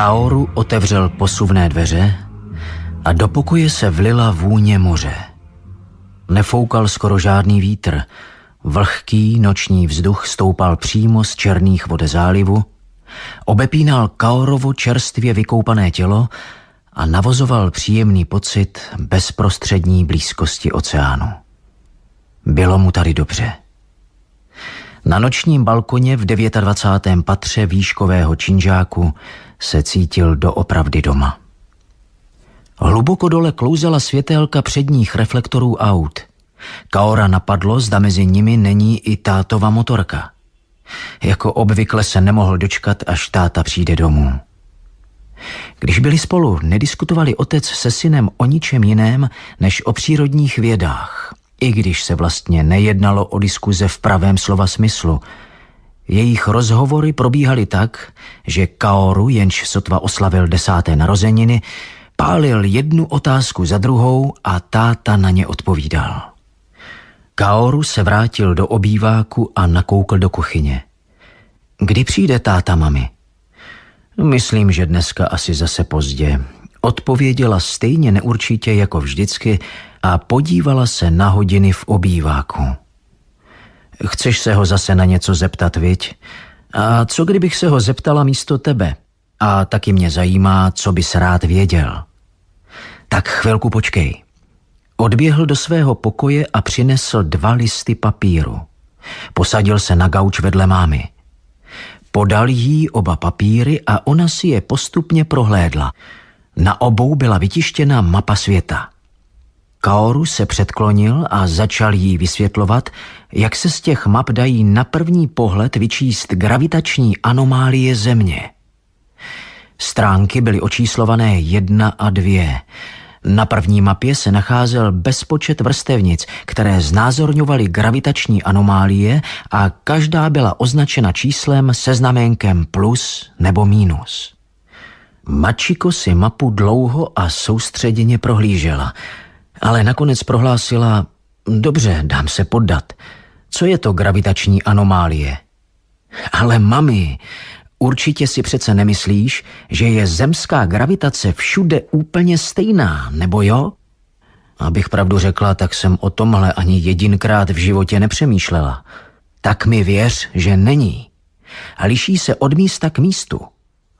Kaoru otevřel posuvné dveře a do pokoje se vlila vůně moře. Nefoukal skoro žádný vítr, vlhký noční vzduch stoupal přímo z černých vode zálivu, obepínal Kaorovo čerstvě vykoupané tělo a navozoval příjemný pocit bezprostřední blízkosti oceánu. Bylo mu tady dobře. Na nočním balkoně v 29. patře výškového činžáku se cítil doopravdy doma. Hluboko dole klouzala světélka předních reflektorů aut. Kaora napadlo, zda mezi nimi není i tátova motorka. Jako obvykle se nemohl dočkat, až táta přijde domů. Když byli spolu, nediskutovali otec se synem o ničem jiném než o přírodních vědách, i když se vlastně nejednalo o diskuze v pravém slova smyslu – jejich rozhovory probíhaly tak, že Kaoru, jenž sotva oslavil desáté narozeniny, pálil jednu otázku za druhou a táta na ně odpovídal. Kaoru se vrátil do obýváku a nakoukl do kuchyně. Kdy přijde táta, mami? No, myslím, že dneska asi zase pozdě. Odpověděla stejně neurčitě jako vždycky a podívala se na hodiny v obýváku. Chceš se ho zase na něco zeptat, viď? A co kdybych se ho zeptala místo tebe? A taky mě zajímá, co bys rád věděl. Tak chvilku počkej. Odběhl do svého pokoje a přinesl dva listy papíru. Posadil se na gauč vedle mámy. Podal jí oba papíry a ona si je postupně prohlédla. Na obou byla vytištěna mapa světa. Kaoru se předklonil a začal jí vysvětlovat, jak se z těch map dají na první pohled vyčíst gravitační anomálie Země. Stránky byly očíslované jedna a dvě. Na první mapě se nacházel bezpočet vrstevnic, které znázorňovaly gravitační anomálie a každá byla označena číslem se znaménkem plus nebo mínus. Mačiko si mapu dlouho a soustředěně prohlížela – ale nakonec prohlásila, dobře, dám se poddat. Co je to gravitační anomálie? Ale mami, určitě si přece nemyslíš, že je zemská gravitace všude úplně stejná, nebo jo? Abych pravdu řekla, tak jsem o tomhle ani jedinkrát v životě nepřemýšlela. Tak mi věř, že není. A liší se od místa k místu.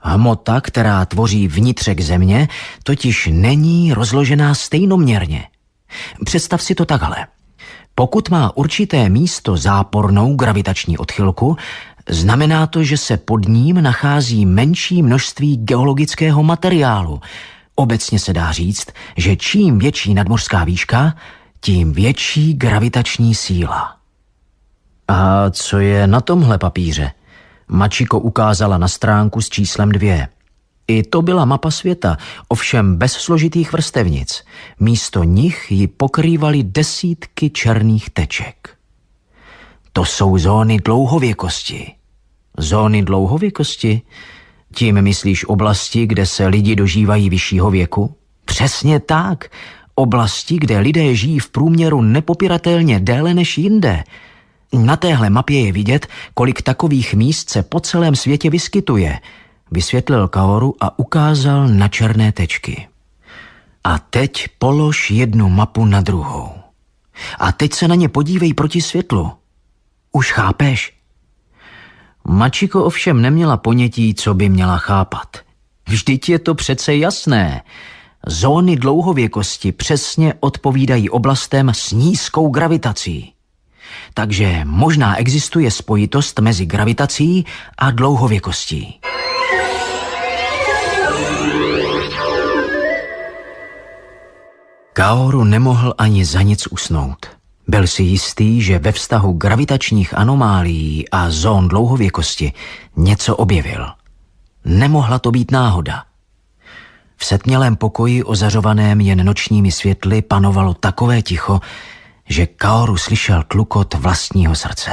Hmota, která tvoří vnitřek země, totiž není rozložená stejnoměrně. Představ si to takhle. Pokud má určité místo zápornou gravitační odchylku, znamená to, že se pod ním nachází menší množství geologického materiálu. Obecně se dá říct, že čím větší nadmořská výška, tím větší gravitační síla. A co je na tomhle papíře? Mačiko ukázala na stránku s číslem dvě. I to byla mapa světa, ovšem bez složitých vrstevnic. Místo nich ji pokrývaly desítky černých teček. To jsou zóny dlouhověkosti. Zóny dlouhověkosti? Tím myslíš oblasti, kde se lidi dožívají vyššího věku? Přesně tak. Oblasti, kde lidé žijí v průměru nepopiratelně déle než jinde – na téhle mapě je vidět, kolik takových míst se po celém světě vyskytuje, vysvětlil Kaoru a ukázal na černé tečky. A teď polož jednu mapu na druhou. A teď se na ně podívej proti světlu. Už chápeš? Mačiko ovšem neměla ponětí, co by měla chápat. Vždyť je to přece jasné. Zóny dlouhověkosti přesně odpovídají oblastem s nízkou gravitací takže možná existuje spojitost mezi gravitací a dlouhověkostí. Kaoru nemohl ani za nic usnout. Byl si jistý, že ve vztahu gravitačních anomálií a zón dlouhověkosti něco objevil. Nemohla to být náhoda. V setmělém pokoji ozařovaném jen nočními světly panovalo takové ticho, že Kaoru slyšel tlukot vlastního srdce.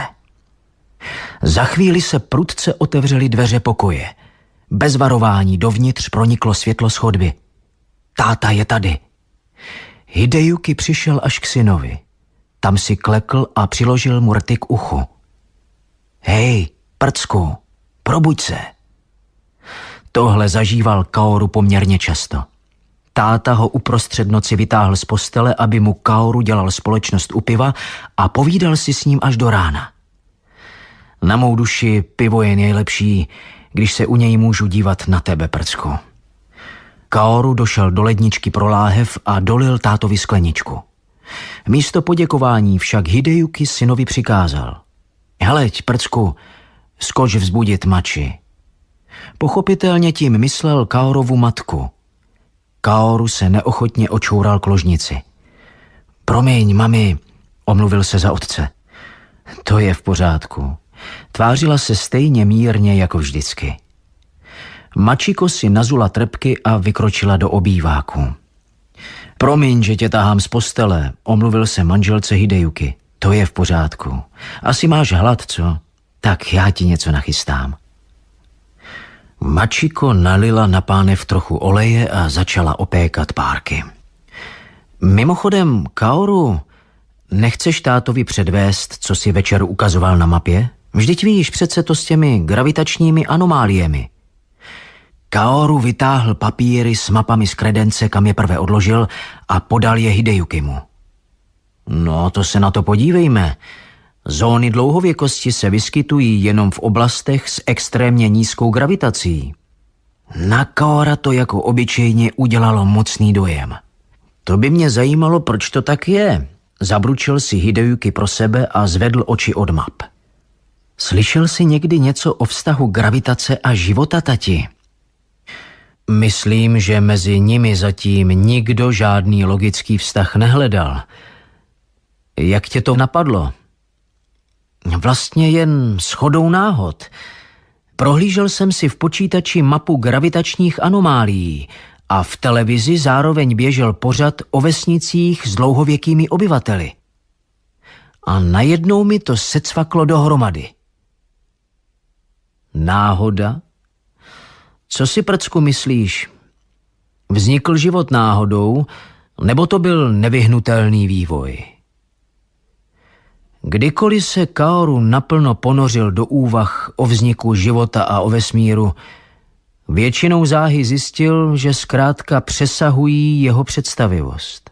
Za chvíli se prudce otevřely dveře pokoje. Bez varování dovnitř proniklo světlo schodby. Táta je tady. Hideyuki přišel až k synovi. Tam si klekl a přiložil mu rty k uchu. Hej, prcku, probuď se. Tohle zažíval Kaoru poměrně často – Táta ho uprostřed noci vytáhl z postele, aby mu Kaoru dělal společnost u piva a povídal si s ním až do rána. Na mou duši pivo je nejlepší, když se u něj můžu dívat na tebe, prcko. Kaoru došel do ledničky pro láhev a dolil tátovi skleničku. Místo poděkování však Hideyuki synovi přikázal. Heleď, prcku, skoč vzbudit mači. Pochopitelně tím myslel Kaorovu matku – Kaoru se neochotně očoural k ložnici. Promiň, mami, omluvil se za otce. To je v pořádku. Tvářila se stejně mírně jako vždycky. Mačiko si nazula trepky a vykročila do obýváku. Promiň, že tě tahám z postele, omluvil se manželce Hideyuki. To je v pořádku. Asi máš hlad, co? Tak já ti něco nachystám. Mačiko nalila na pánev trochu oleje a začala opékat párky. Mimochodem, Kaoru, nechceš tátovi předvést, co si večer ukazoval na mapě? Vždyť víš přece to s těmi gravitačními anomáliemi. Kaoru vytáhl papíry s mapami z kredence, kam je prvé odložil a podal je Hideyukimu. No, to se na to podívejme, Zóny dlouhověkosti se vyskytují jenom v oblastech s extrémně nízkou gravitací. Na Kaora to jako obyčejně udělalo mocný dojem. To by mě zajímalo, proč to tak je. Zabručil si Hideyuki pro sebe a zvedl oči od map. Slyšel jsi někdy něco o vztahu gravitace a života, tati? Myslím, že mezi nimi zatím nikdo žádný logický vztah nehledal. Jak tě to napadlo? Vlastně jen shodou náhod. Prohlížel jsem si v počítači mapu gravitačních anomálií a v televizi zároveň běžel pořad o vesnicích s dlouhověkými obyvateli. A najednou mi to secvaklo dohromady. Náhoda? Co si prcku myslíš? Vznikl život náhodou, nebo to byl nevyhnutelný vývoj? Kdykoliv se Kaoru naplno ponořil do úvah o vzniku života a o vesmíru, většinou záhy zjistil, že zkrátka přesahují jeho představivost.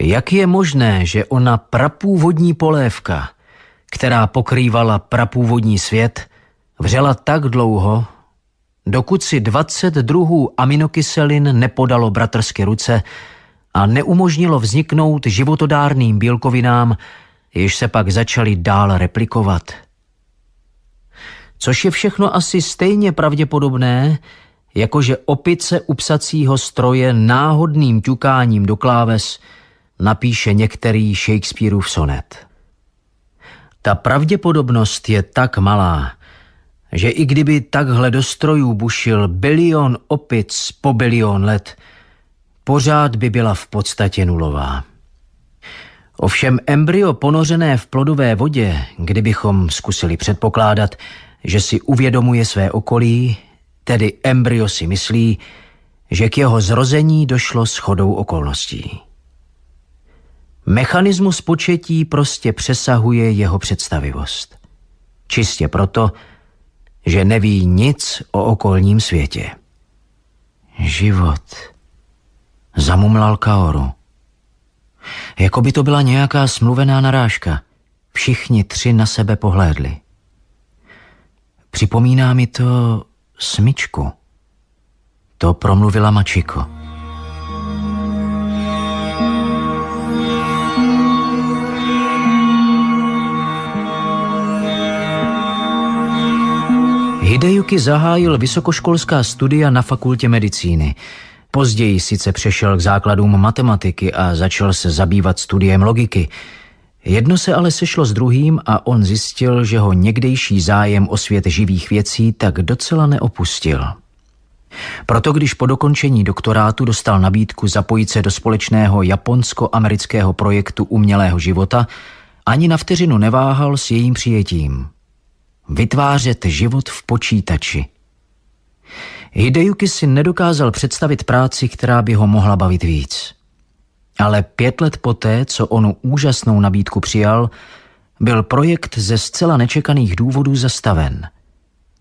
Jak je možné, že ona prapůvodní polévka, která pokrývala prapůvodní svět, vřela tak dlouho, dokud si 20 druhů aminokyselin nepodalo bratrské ruce – a neumožnilo vzniknout životodárným bílkovinám, jež se pak začaly dál replikovat. Což je všechno asi stejně pravděpodobné, jakože opice u psacího stroje náhodným ťukáním do kláves napíše některý Shakespeareův sonet. Ta pravděpodobnost je tak malá, že i kdyby takhle do strojů bušil bilion opic po bilion let, pořád by byla v podstatě nulová. Ovšem embryo ponořené v plodové vodě, kdybychom zkusili předpokládat, že si uvědomuje své okolí, tedy embryo si myslí, že k jeho zrození došlo s chodou okolností. Mechanismus početí prostě přesahuje jeho představivost. Čistě proto, že neví nic o okolním světě. Život Zamumlal Kaoru. Jako by to byla nějaká smluvená narážka. Všichni tři na sebe pohlédli. Připomíná mi to smyčku. To promluvila Mačiko. Hideyuki zahájil vysokoškolská studia na fakultě medicíny. Později sice přešel k základům matematiky a začal se zabývat studiem logiky. Jedno se ale sešlo s druhým a on zjistil, že ho někdejší zájem o svět živých věcí tak docela neopustil. Proto když po dokončení doktorátu dostal nabídku zapojit se do společného japonsko-amerického projektu umělého života, ani na vteřinu neváhal s jejím přijetím. Vytvářet život v počítači – Hideyuki si nedokázal představit práci, která by ho mohla bavit víc. Ale pět let poté, co onu úžasnou nabídku přijal, byl projekt ze zcela nečekaných důvodů zastaven.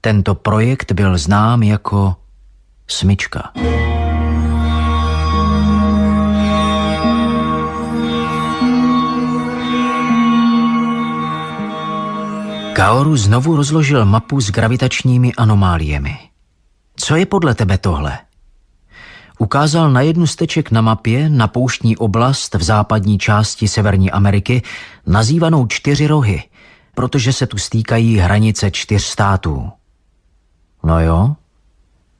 Tento projekt byl znám jako Smyčka. Kaoru znovu rozložil mapu s gravitačními anomáliemi – co je podle tebe tohle? Ukázal na jednu steček na mapě na pouštní oblast v západní části Severní Ameriky, nazývanou Čtyři rohy, protože se tu stýkají hranice čtyř států. No jo,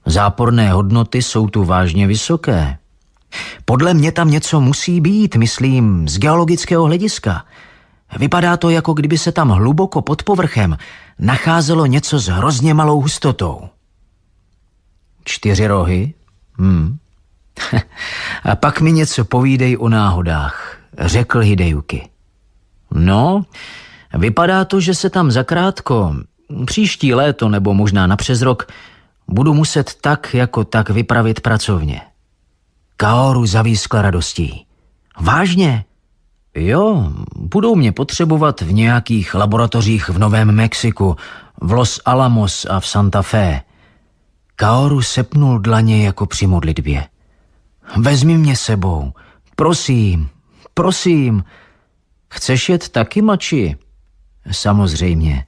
záporné hodnoty jsou tu vážně vysoké. Podle mě tam něco musí být, myslím, z geologického hlediska. Vypadá to, jako kdyby se tam hluboko pod povrchem nacházelo něco s hrozně malou hustotou. Čtyři rohy? Hmm. A pak mi něco povídej o náhodách, řekl Hidejuki. No, vypadá to, že se tam zakrátko, příští léto nebo možná na přes rok, budu muset tak jako tak vypravit pracovně. Kaoru zavískla radostí. Vážně? Jo, budou mě potřebovat v nějakých laboratořích v Novém Mexiku, v Los Alamos a v Santa Fe. Kaoru sepnul dlaně jako při modlitbě. Vezmi mě sebou, prosím, prosím. Chceš jet taky, mači? Samozřejmě.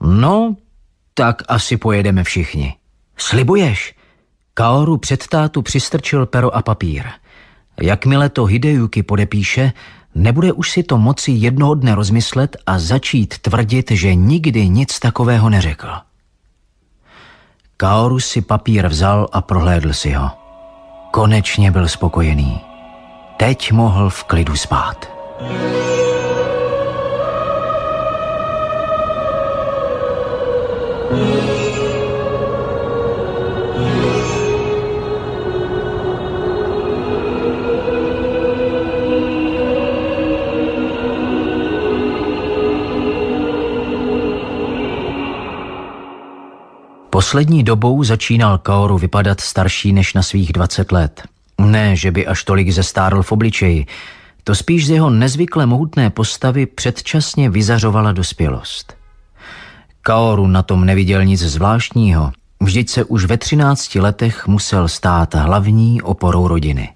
No, tak asi pojedeme všichni. Slibuješ? Kaoru před tátu přistrčil pero a papír. Jakmile to Hideyuki podepíše, nebude už si to moci jednoho dne rozmyslet a začít tvrdit, že nikdy nic takového neřekl. Kaoru si papír vzal a prohlédl si ho. Konečně byl spokojený. Teď mohl v klidu spát. thank you Poslední dobou začínal Kaoru vypadat starší než na svých 20 let. Ne, že by až tolik zestárl v obličeji, to spíš z jeho nezvykle mohutné postavy předčasně vyzařovala dospělost. Kaoru na tom neviděl nic zvláštního, vždyť se už ve 13 letech musel stát hlavní oporou rodiny.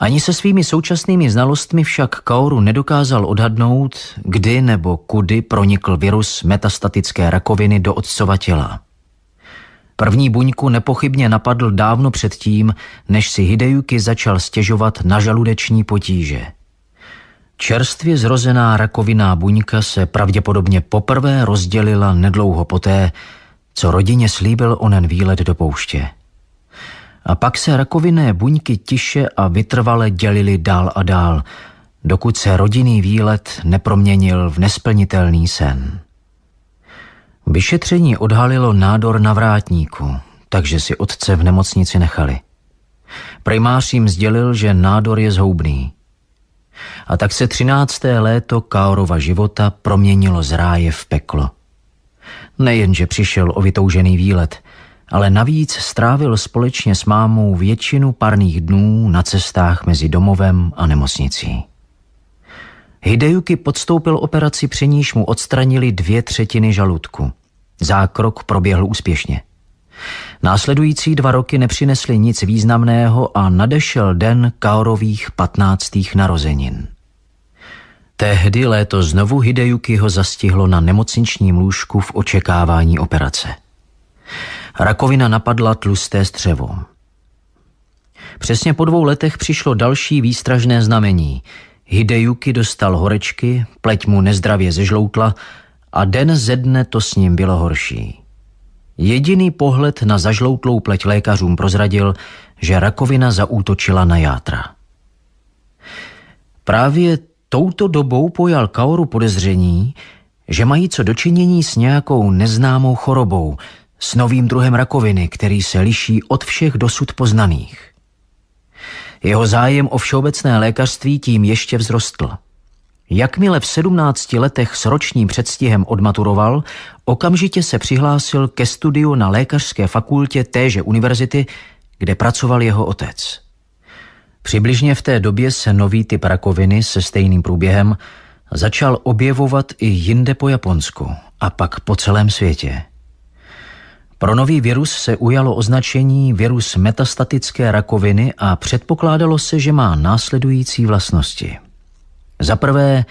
Ani se svými současnými znalostmi však Kaoru nedokázal odhadnout, kdy nebo kudy pronikl virus metastatické rakoviny do otcova těla. První buňku nepochybně napadl dávno předtím, než si Hideyuki začal stěžovat na žaludeční potíže. Čerstvě zrozená rakoviná buňka se pravděpodobně poprvé rozdělila nedlouho poté, co rodině slíbil onen výlet do pouště. A pak se rakovinné buňky tiše a vytrvale dělily dál a dál, dokud se rodinný výlet neproměnil v nesplnitelný sen. Vyšetření odhalilo nádor na vrátníku, takže si otce v nemocnici nechali. Primář jim sdělil, že nádor je zhoubný. A tak se třinácté léto Kaorova života proměnilo z ráje v peklo. Nejenže přišel o vytoužený výlet, ale navíc strávil společně s mámou většinu parných dnů na cestách mezi domovem a nemocnicí. Hideyuki podstoupil operaci, při níž mu odstranili dvě třetiny žaludku. Zákrok proběhl úspěšně. Následující dva roky nepřinesly nic významného a nadešel den Kaorových patnáctých narozenin. Tehdy léto znovu Hideyuki ho zastihlo na nemocničním lůžku v očekávání operace. Rakovina napadla tlusté střevo. Přesně po dvou letech přišlo další výstražné znamení. Hideyuki dostal horečky, pleť mu nezdravě zežloutla a den ze dne to s ním bylo horší. Jediný pohled na zažloutlou pleť lékařům prozradil, že rakovina zaútočila na játra. Právě touto dobou pojal Kaoru podezření, že mají co dočinění s nějakou neznámou chorobou – s novým druhem rakoviny, který se liší od všech dosud poznaných. Jeho zájem o všeobecné lékařství tím ještě vzrostl. Jakmile v 17 letech s ročním předstihem odmaturoval, okamžitě se přihlásil ke studiu na lékařské fakultě téže univerzity, kde pracoval jeho otec. Přibližně v té době se nový typ rakoviny se stejným průběhem začal objevovat i jinde po Japonsku a pak po celém světě. Pro nový virus se ujalo označení virus metastatické rakoviny a předpokládalo se, že má následující vlastnosti. Za prvé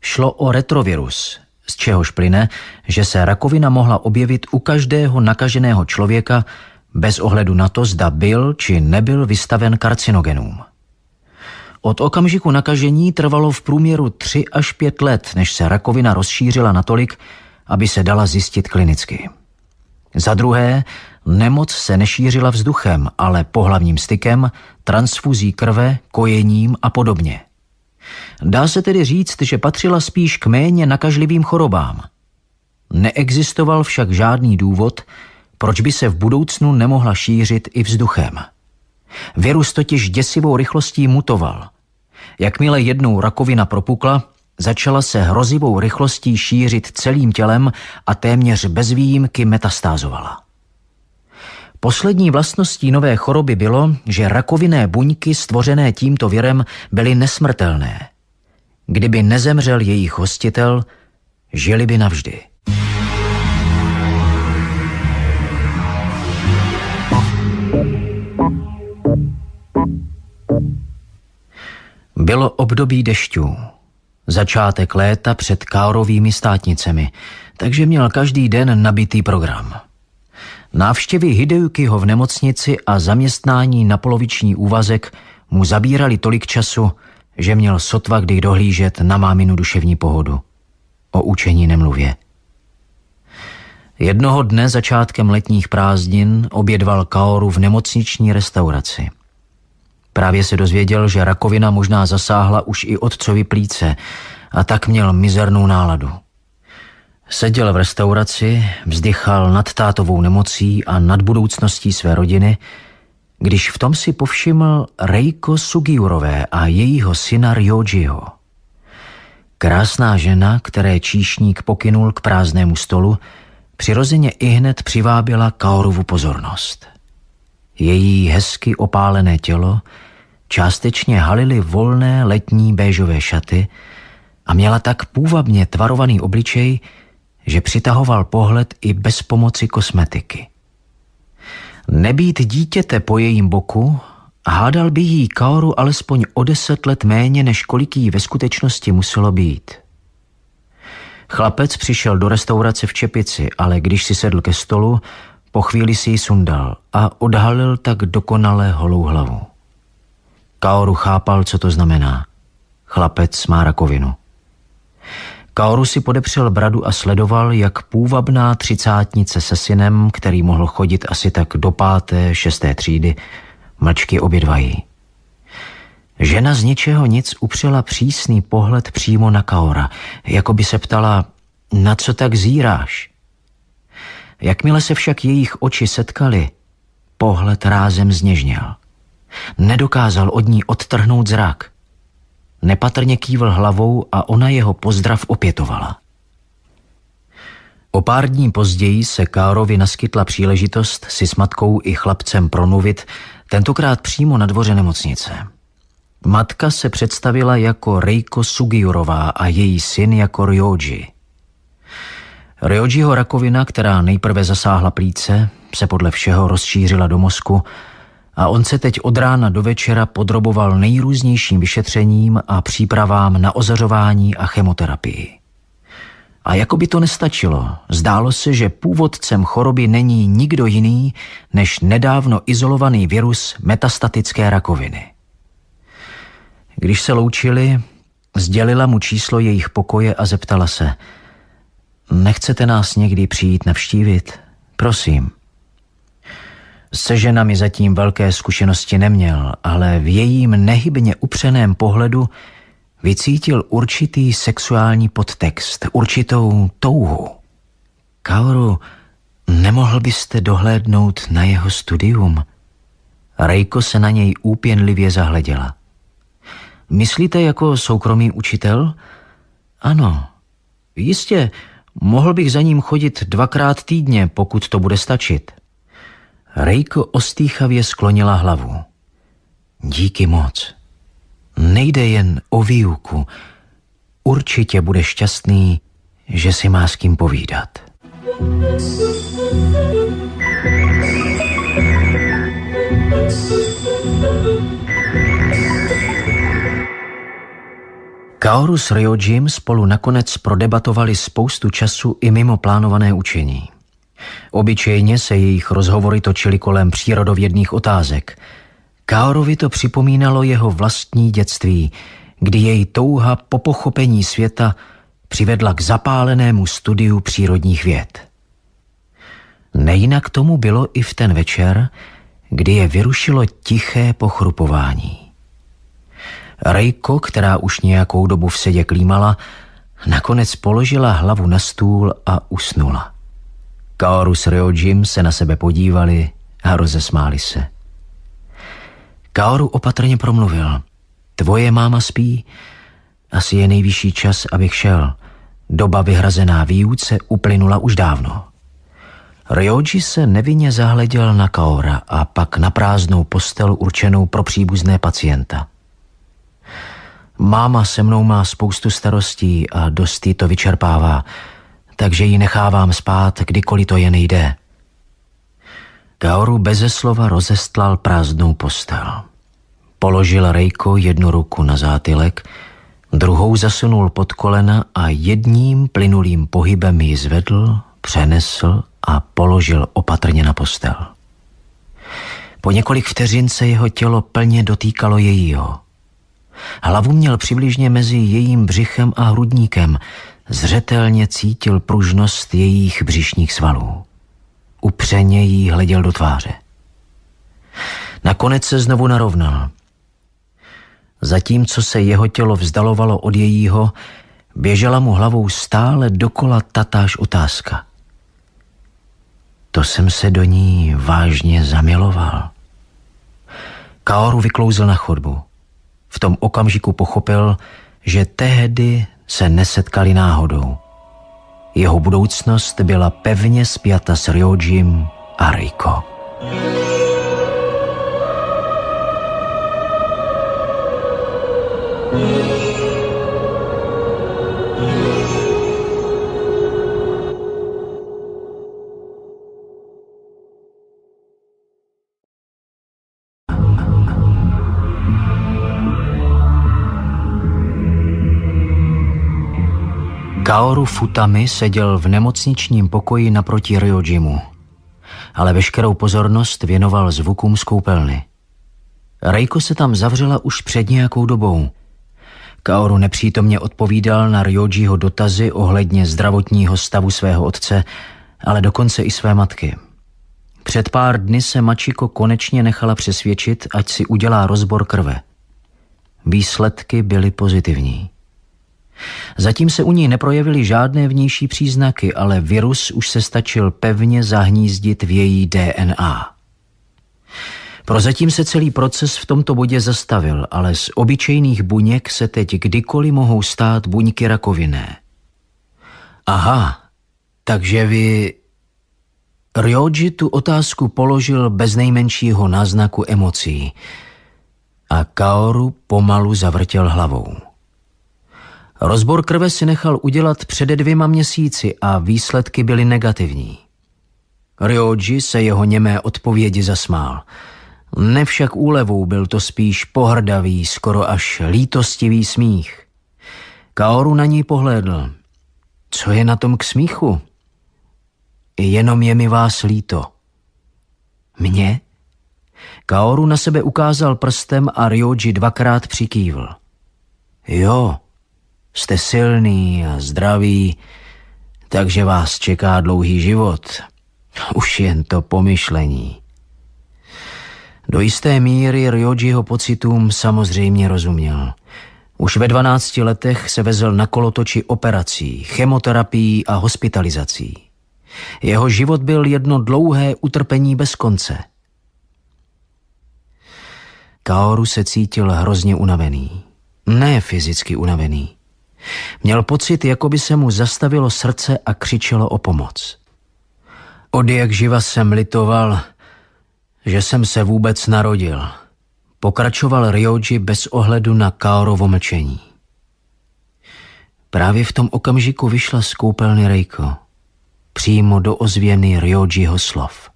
šlo o retrovirus, z čehož plyne, že se rakovina mohla objevit u každého nakaženého člověka bez ohledu na to, zda byl či nebyl vystaven karcinogenům. Od okamžiku nakažení trvalo v průměru 3 až 5 let, než se rakovina rozšířila natolik, aby se dala zjistit klinicky. Za druhé, nemoc se nešířila vzduchem, ale pohlavním stykem, transfuzí krve, kojením a podobně. Dá se tedy říct, že patřila spíš k méně nakažlivým chorobám. Neexistoval však žádný důvod, proč by se v budoucnu nemohla šířit i vzduchem. Virus totiž děsivou rychlostí mutoval. Jakmile jednou rakovina propukla, začala se hrozivou rychlostí šířit celým tělem a téměř bez výjimky metastázovala. Poslední vlastností nové choroby bylo, že rakovinné buňky stvořené tímto virem byly nesmrtelné. Kdyby nezemřel jejich hostitel, žili by navždy. Bylo období dešťů. Začátek léta před károvými státnicemi, takže měl každý den nabitý program. Návštěvy Hideukyho v nemocnici a zaměstnání na poloviční úvazek mu zabírali tolik času, že měl sotva kdy dohlížet na máminu duševní pohodu. O učení nemluvě. Jednoho dne začátkem letních prázdnin obědval Kaoru v nemocniční restauraci – Právě se dozvěděl, že rakovina možná zasáhla už i otcovi plíce a tak měl mizernou náladu. Seděl v restauraci, vzdychal nad tátovou nemocí a nad budoucností své rodiny, když v tom si povšiml Reiko Sugiurové a jejího syna Ryojiho. Krásná žena, které číšník pokynul k prázdnému stolu, přirozeně i hned přivábila Kaoruvu pozornost. Její hezky opálené tělo – částečně halily volné letní béžové šaty a měla tak půvabně tvarovaný obličej, že přitahoval pohled i bez pomoci kosmetiky. Nebýt dítěte po jejím boku, hádal by jí Kaoru alespoň o deset let méně, než kolik jí ve skutečnosti muselo být. Chlapec přišel do restaurace v Čepici, ale když si sedl ke stolu, po chvíli si ji sundal a odhalil tak dokonale holou hlavu. Kaoru chápal, co to znamená. Chlapec má rakovinu. Kaoru si podepřel bradu a sledoval, jak půvabná třicátnice se synem, který mohl chodit asi tak do páté, šesté třídy, mlčky obědvají. Žena z ničeho nic upřela přísný pohled přímo na Kaora, jako by se ptala, na co tak zíráš? Jakmile se však jejich oči setkali, pohled rázem zněžněl. Nedokázal od ní odtrhnout zrak. Nepatrně kývl hlavou a ona jeho pozdrav opětovala. O pár dní později se Károvi naskytla příležitost si s matkou i chlapcem promluvit, tentokrát přímo na dvoře nemocnice. Matka se představila jako Reiko Sugiurová a její syn jako Ryoji. Ryojiho rakovina, která nejprve zasáhla plíce, se podle všeho rozšířila do mozku a on se teď od rána do večera podroboval nejrůznějším vyšetřením a přípravám na ozařování a chemoterapii. A jako by to nestačilo, zdálo se, že původcem choroby není nikdo jiný než nedávno izolovaný virus metastatické rakoviny. Když se loučili, sdělila mu číslo jejich pokoje a zeptala se: Nechcete nás někdy přijít navštívit? Prosím. Se ženami zatím velké zkušenosti neměl, ale v jejím nehybně upřeném pohledu vycítil určitý sexuální podtext, určitou touhu. Kaoru, nemohl byste dohlédnout na jeho studium? Rejko se na něj úpěnlivě zahleděla. Myslíte jako soukromý učitel? Ano, jistě, mohl bych za ním chodit dvakrát týdně, pokud to bude stačit. Rejko ostýchavě sklonila hlavu. Díky moc. Nejde jen o výuku. Určitě bude šťastný, že si má s kým povídat. Kaoru s Ryojim spolu nakonec prodebatovali spoustu času i mimo plánované učení. Obyčejně se jejich rozhovory točily kolem přírodovědných otázek. Kaorovi to připomínalo jeho vlastní dětství, kdy jej touha po pochopení světa přivedla k zapálenému studiu přírodních věd. Nejinak tomu bylo i v ten večer, kdy je vyrušilo tiché pochrupování. Rejko, která už nějakou dobu v sedě klímala, nakonec položila hlavu na stůl a usnula. Kaoru s Ryojim se na sebe podívali a rozesmáli se. Kaoru opatrně promluvil. Tvoje máma spí, asi je nejvyšší čas, abych šel. Doba vyhrazená výuce uplynula už dávno. Ryoji se nevinně zahleděl na Kaora a pak na prázdnou postel určenou pro příbuzné pacienta. Máma se mnou má spoustu starostí a dost to vyčerpává, takže ji nechávám spát, kdykoliv to jen jde. Gaoru beze slova rozestlal prázdnou postel. Položil Rejko jednu ruku na zátylek, druhou zasunul pod kolena a jedním plynulým pohybem ji zvedl, přenesl a položil opatrně na postel. Po několik vteřin se jeho tělo plně dotýkalo jejího. Hlavu měl přibližně mezi jejím břichem a hrudníkem – zřetelně cítil pružnost jejich břišních svalů. Upřeně jí hleděl do tváře. Nakonec se znovu narovnal. Zatímco se jeho tělo vzdalovalo od jejího, běžela mu hlavou stále dokola tatáž otázka. To jsem se do ní vážně zamiloval. Kaoru vyklouzl na chodbu. V tom okamžiku pochopil, že tehdy se nesetkali náhodou. Jeho budoucnost byla pevně spjata s Ryojim a Riko. thank you Kaoru Futami seděl v nemocničním pokoji naproti Ryojimu, ale veškerou pozornost věnoval zvukům z koupelny. Reiko se tam zavřela už před nějakou dobou. Kaoru nepřítomně odpovídal na Ryojiho dotazy ohledně zdravotního stavu svého otce, ale dokonce i své matky. Před pár dny se Mačiko konečně nechala přesvědčit, ať si udělá rozbor krve. Výsledky byly pozitivní. Zatím se u něj neprojevily žádné vnější příznaky, ale virus už se stačil pevně zahnízdit v její DNA. Prozatím se celý proces v tomto bodě zastavil, ale z obyčejných buněk se teď kdykoliv mohou stát buňky rakoviné. Aha, takže vy... Ryoji tu otázku položil bez nejmenšího náznaku emocí a Kaoru pomalu zavrtěl hlavou. Rozbor krve si nechal udělat před dvěma měsíci a výsledky byly negativní. Ryoji se jeho němé odpovědi zasmál. Nevšak úlevou byl to spíš pohrdavý, skoro až lítostivý smích. Kaoru na ní pohlédl. Co je na tom k smíchu? Jenom je mi vás líto. Mně? Kaoru na sebe ukázal prstem a Ryoji dvakrát přikývl. Jo, Jste silný a zdravý, takže vás čeká dlouhý život. Už jen to pomyšlení. Do jisté míry Ryojiho pocitům samozřejmě rozuměl. Už ve 12 letech se vezl na kolotoči operací, chemoterapií a hospitalizací. Jeho život byl jedno dlouhé utrpení bez konce. Kaoru se cítil hrozně unavený. Ne fyzicky unavený, Měl pocit, jako by se mu zastavilo srdce a křičelo o pomoc. Od jak živa jsem litoval, že jsem se vůbec narodil. Pokračoval Ryoji bez ohledu na Kaorovo mlčení. Právě v tom okamžiku vyšla z koupelny Reiko, přímo do ozvěny Ryojiho slov.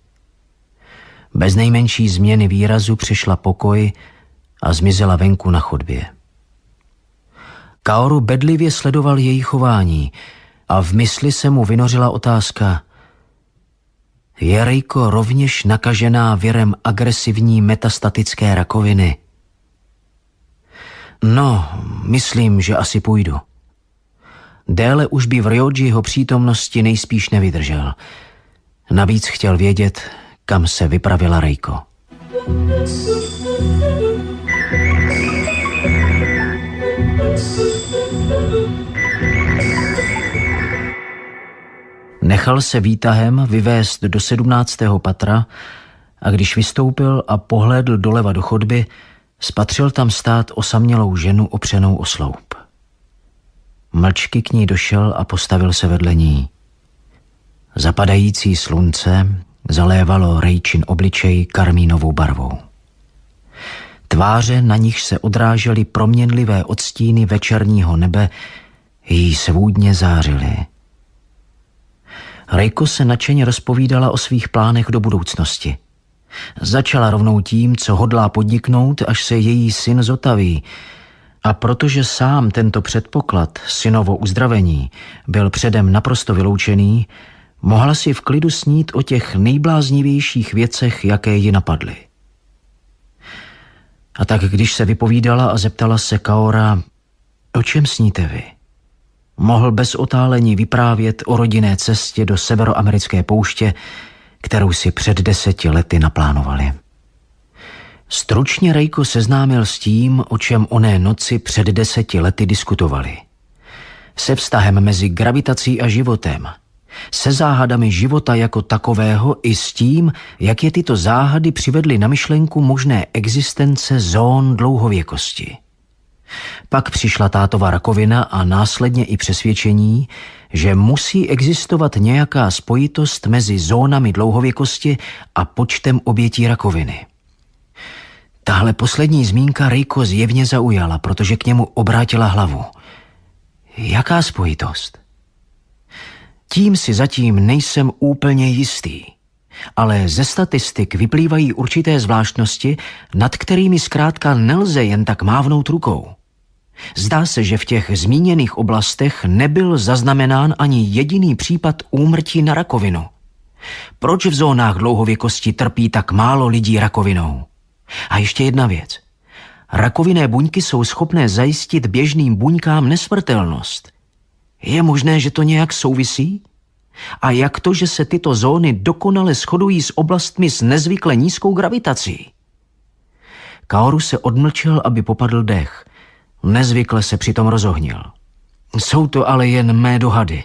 Bez nejmenší změny výrazu přišla pokoj a zmizela venku na chodbě. Kaoru bedlivě sledoval její chování a v mysli se mu vynořila otázka. Je Rejko rovněž nakažená virem agresivní metastatické rakoviny? No, myslím, že asi půjdu. Déle už by v Ryojiho přítomnosti nejspíš nevydržel. Navíc chtěl vědět, kam se vypravila Rejko. Thank you. Nechal se výtahem vyvést do sedmnáctého patra a když vystoupil a pohlédl doleva do chodby, spatřil tam stát osamělou ženu opřenou o sloup. Mlčky k ní došel a postavil se vedle ní. Zapadající slunce zalévalo rejčin obličej karmínovou barvou. Tváře, na nich se odrážely proměnlivé odstíny večerního nebe, jí svůdně zářily. Rejko se nadšeně rozpovídala o svých plánech do budoucnosti. Začala rovnou tím, co hodlá podniknout, až se její syn zotaví. A protože sám tento předpoklad, synovo uzdravení, byl předem naprosto vyloučený, mohla si v klidu snít o těch nejbláznivějších věcech, jaké ji napadly. A tak když se vypovídala a zeptala se Kaora, o čem sníte vy? mohl bez otálení vyprávět o rodinné cestě do severoamerické pouště, kterou si před deseti lety naplánovali. Stručně Rejko seznámil s tím, o čem oné noci před deseti lety diskutovali. Se vztahem mezi gravitací a životem, se záhadami života jako takového i s tím, jak je tyto záhady přivedly na myšlenku možné existence zón dlouhověkosti. Pak přišla tátová rakovina a následně i přesvědčení, že musí existovat nějaká spojitost mezi zónami dlouhověkosti a počtem obětí rakoviny. Tahle poslední zmínka Rejko zjevně zaujala, protože k němu obrátila hlavu. Jaká spojitost? Tím si zatím nejsem úplně jistý ale ze statistik vyplývají určité zvláštnosti, nad kterými zkrátka nelze jen tak mávnout rukou. Zdá se, že v těch zmíněných oblastech nebyl zaznamenán ani jediný případ úmrtí na rakovinu. Proč v zónách dlouhověkosti trpí tak málo lidí rakovinou? A ještě jedna věc. Rakovinné buňky jsou schopné zajistit běžným buňkám nesmrtelnost. Je možné, že to nějak souvisí? A jak to, že se tyto zóny dokonale shodují s oblastmi s nezvykle nízkou gravitací? Kaoru se odmlčel, aby popadl dech. Nezvykle se přitom rozohnil. Jsou to ale jen mé dohady.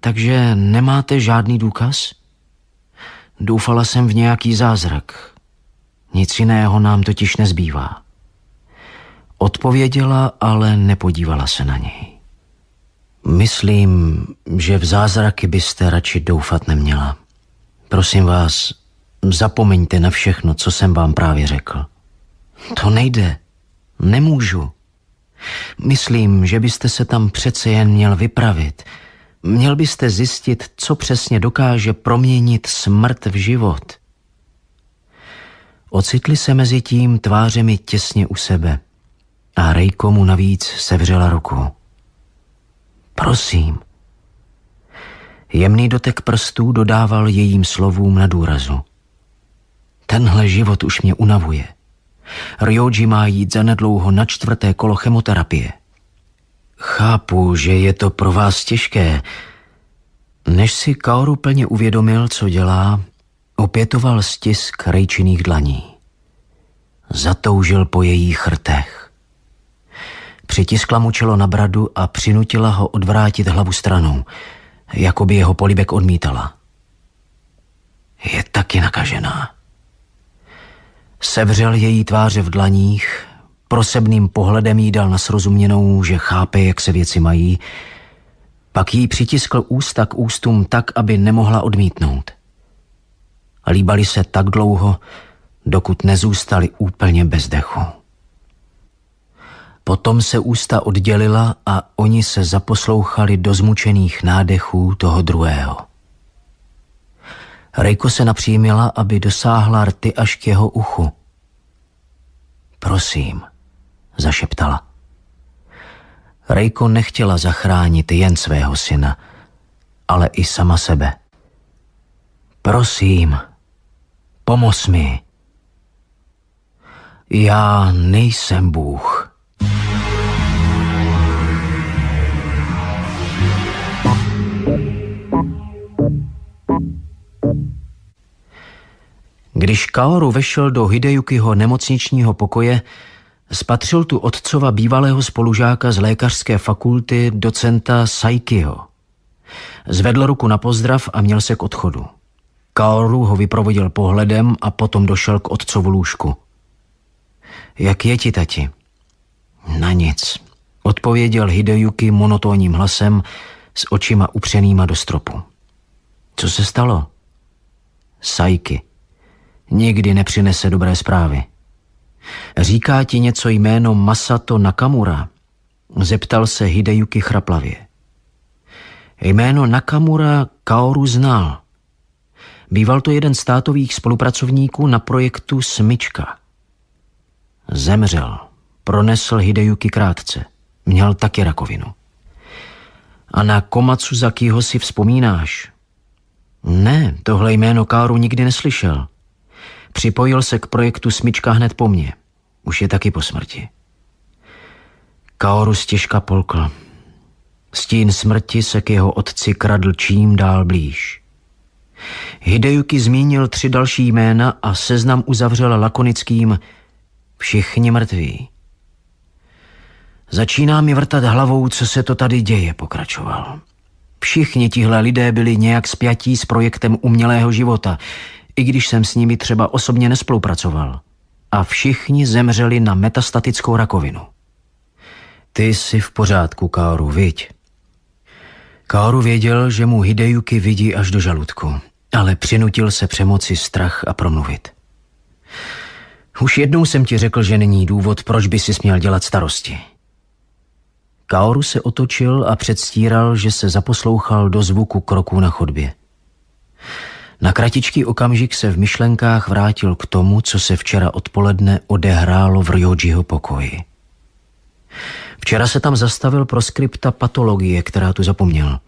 Takže nemáte žádný důkaz? Doufala jsem v nějaký zázrak. Nic jiného nám totiž nezbývá. Odpověděla, ale nepodívala se na něj. Myslím, že v zázraky byste radši doufat neměla. Prosím vás, zapomeňte na všechno, co jsem vám právě řekl. To nejde. Nemůžu. Myslím, že byste se tam přece jen měl vypravit. Měl byste zjistit, co přesně dokáže proměnit smrt v život. Ocitli se mezi tím tvářemi těsně u sebe a Rejko mu navíc sevřela ruku. Prosím. Jemný dotek prstů dodával jejím slovům na důrazu. Tenhle život už mě unavuje. Ryoji má jít zanedlouho na čtvrté kolo chemoterapie. Chápu, že je to pro vás těžké. Než si Kaoru plně uvědomil, co dělá, opětoval stisk rejčiných dlaní. Zatoužil po jejich rtech. Přitiskla mu čelo na bradu a přinutila ho odvrátit hlavu stranou, jako by jeho polibek odmítala. Je taky nakažená. Sevřel její tváře v dlaních, prosebným pohledem jí dal na srozuměnou, že chápe, jak se věci mají, pak jí přitiskl ústa k ústům tak, aby nemohla odmítnout. Líbali se tak dlouho, dokud nezůstali úplně bez dechu. Potom se ústa oddělila a oni se zaposlouchali do zmučených nádechů toho druhého. Rejko se napřímila, aby dosáhla rty až k jeho uchu. Prosím, zašeptala. Rejko nechtěla zachránit jen svého syna, ale i sama sebe. Prosím, pomoz mi. Já nejsem Bůh. Když Kaoru vešel do Hideyukiho nemocničního pokoje, spatřil tu otcova bývalého spolužáka z lékařské fakulty, docenta Saikiho. Zvedl ruku na pozdrav a měl se k odchodu. Kaoru ho vyprovodil pohledem a potom došel k otcovu lůžku. Jak je ti, tati? Na nic, odpověděl Hideyuki monotónním hlasem s očima upřenýma do stropu. Co se stalo? Sajky. Nikdy nepřinese dobré zprávy. Říká ti něco jméno Masato Nakamura? Zeptal se Hideyuki chraplavě. Jméno Nakamura Kaoru znal. Býval to jeden z státových spolupracovníků na projektu Smyčka. Zemřel. Pronesl Hideyuki krátce. Měl taky rakovinu. A na Komatsuzakiho si vzpomínáš. Ne, tohle jméno Káru nikdy neslyšel. Připojil se k projektu Smyčka hned po mně. Už je taky po smrti. Kaoru stěžka polkl. Stín smrti se k jeho otci kradl čím dál blíž. Hideyuki zmínil tři další jména a seznam uzavřel lakonickým Všichni mrtví. Začíná mi vrtat hlavou, co se to tady děje, pokračoval. Všichni tihle lidé byli nějak spjatí s projektem umělého života, i když jsem s nimi třeba osobně nespolupracoval. A všichni zemřeli na metastatickou rakovinu. Ty jsi v pořádku, Kaoru, viď? Kaoru věděl, že mu Hideyuki vidí až do žaludku, ale přinutil se přemoci strach a promluvit. Už jednou jsem ti řekl, že není důvod, proč by si směl dělat starosti. Kaoru se otočil a předstíral, že se zaposlouchal do zvuku kroků na chodbě. Na kratičký okamžik se v myšlenkách vrátil k tomu, co se včera odpoledne odehrálo v Ryojiho pokoji. Včera se tam zastavil pro skripta patologie, která tu zapomněl.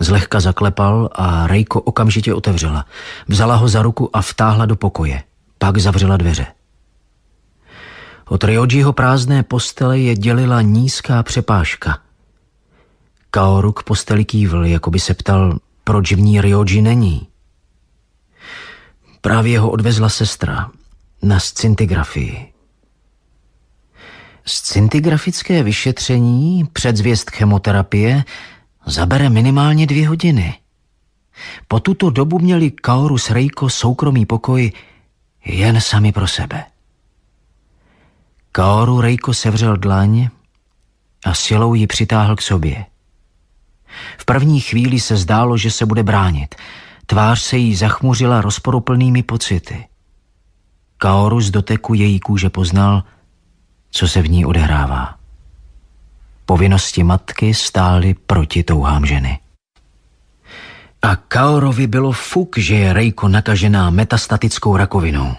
Zlehka zaklepal a Rejko okamžitě otevřela. Vzala ho za ruku a vtáhla do pokoje. Pak zavřela dveře. Od Ryojiho prázdné postele je dělila nízká přepážka. Kaoru k posteli kývl, jako by se ptal, proč v ní Ryoji není. Právě ho odvezla sestra na scintigrafii. Scintigrafické vyšetření, předzvěst chemoterapie, zabere minimálně dvě hodiny. Po tuto dobu měli Kaoru s Reiko soukromý pokoj jen sami pro sebe. Kaoru Reiko sevřel dlaň a silou ji přitáhl k sobě. V první chvíli se zdálo, že se bude bránit. Tvář se jí zachmuřila rozporuplnými pocity. Kaoru z doteku její kůže poznal, co se v ní odehrává. Povinnosti matky stály proti touhám ženy. A Kaorovi bylo fuk, že je Rejko nakažená metastatickou rakovinou.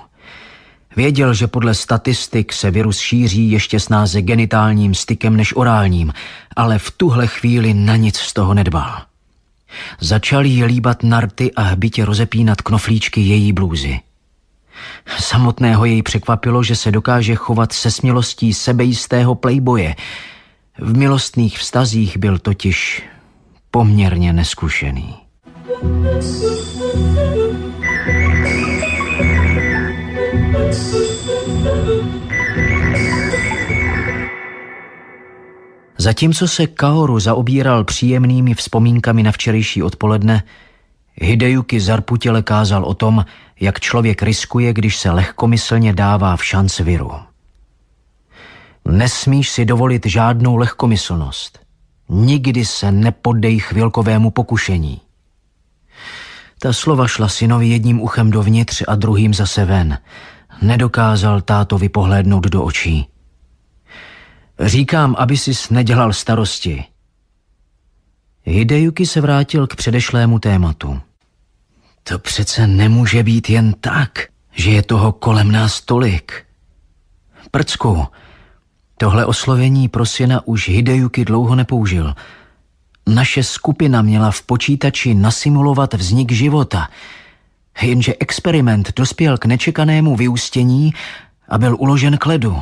Věděl, že podle statistik se virus šíří ještě snáze genitálním stykem než orálním, ale v tuhle chvíli na nic z toho nedbal. Začal jí líbat narty a hbitě rozepínat knoflíčky její blůzy. Samotného jej překvapilo, že se dokáže chovat se smělostí sebejistého playboje. V milostných vztazích byl totiž poměrně neskušený. Zatímco se Kaoru zaobíral příjemnými vzpomínkami na včerejší odpoledne, Hideyuki zarputile kázal o tom, jak člověk riskuje, když se lehkomyslně dává v šanc viru. Nesmíš si dovolit žádnou lehkomyslnost. Nikdy se nepodej chvilkovému pokušení. Ta slova šla synovi jedním uchem dovnitř a druhým zase ven – Nedokázal tátovi pohlédnout do očí. Říkám, aby sis nedělal starosti. Hideyuki se vrátil k předešlému tématu. To přece nemůže být jen tak, že je toho kolem nás tolik. Prcku, tohle oslovení pro syna už Hideyuki dlouho nepoužil. Naše skupina měla v počítači nasimulovat vznik života – Jenže experiment dospěl k nečekanému vyústění a byl uložen k ledu.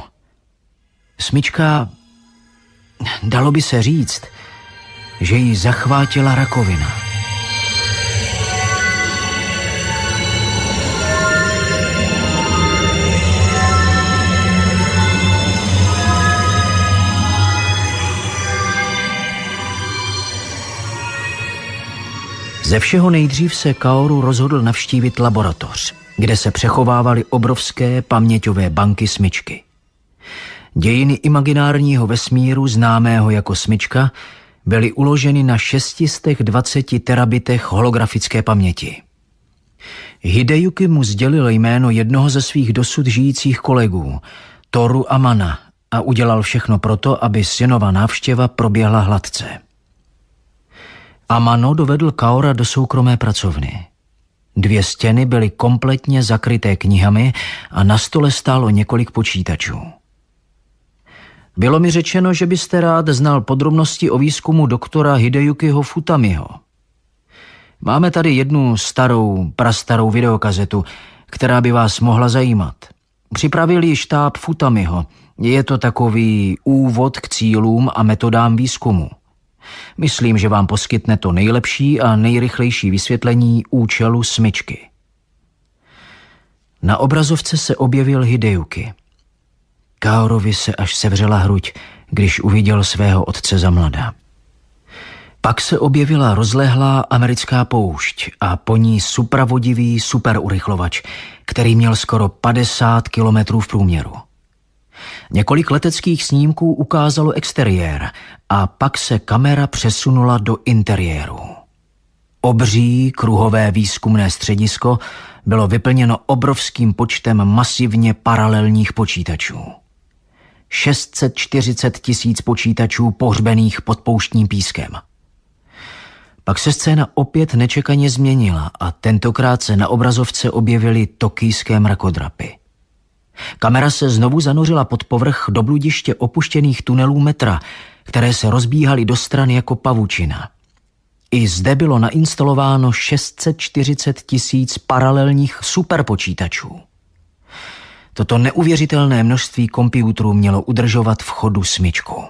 Smyčka, dalo by se říct, že ji zachvátila rakovina. Ze všeho nejdřív se Kaoru rozhodl navštívit laboratoř, kde se přechovávaly obrovské paměťové banky smyčky. Dějiny imaginárního vesmíru, známého jako smyčka, byly uloženy na 620 terabitech holografické paměti. Hideyuki mu sdělil jméno jednoho ze svých dosud žijících kolegů, Toru Amana, a udělal všechno proto, aby synova návštěva proběhla hladce. Amano dovedl Kaora do soukromé pracovny. Dvě stěny byly kompletně zakryté knihami a na stole stálo několik počítačů. Bylo mi řečeno, že byste rád znal podrobnosti o výzkumu doktora Hideyukiho Futamiho. Máme tady jednu starou, prastarou videokazetu, která by vás mohla zajímat. Připravil ji štáb Futamiho. Je to takový úvod k cílům a metodám výzkumu. Myslím, že vám poskytne to nejlepší a nejrychlejší vysvětlení účelu smyčky. Na obrazovce se objevil Hideyuki. Kaorovi se až sevřela hruď, když uviděl svého otce za mladá. Pak se objevila rozlehlá americká poušť a po ní supravodivý superurychlovač, který měl skoro 50 kilometrů v průměru. Několik leteckých snímků ukázalo exteriér a pak se kamera přesunula do interiéru. Obří kruhové výzkumné středisko bylo vyplněno obrovským počtem masivně paralelních počítačů. 640 tisíc počítačů pohřbených pod pouštním pískem. Pak se scéna opět nečekaně změnila a tentokrát se na obrazovce objevily tokijské mrakodrapy. Kamera se znovu zanořila pod povrch do bludiště opuštěných tunelů metra, které se rozbíhaly do stran jako pavučina. I zde bylo nainstalováno 640 tisíc paralelních superpočítačů. Toto neuvěřitelné množství kompiutrů mělo udržovat v chodu smyčku.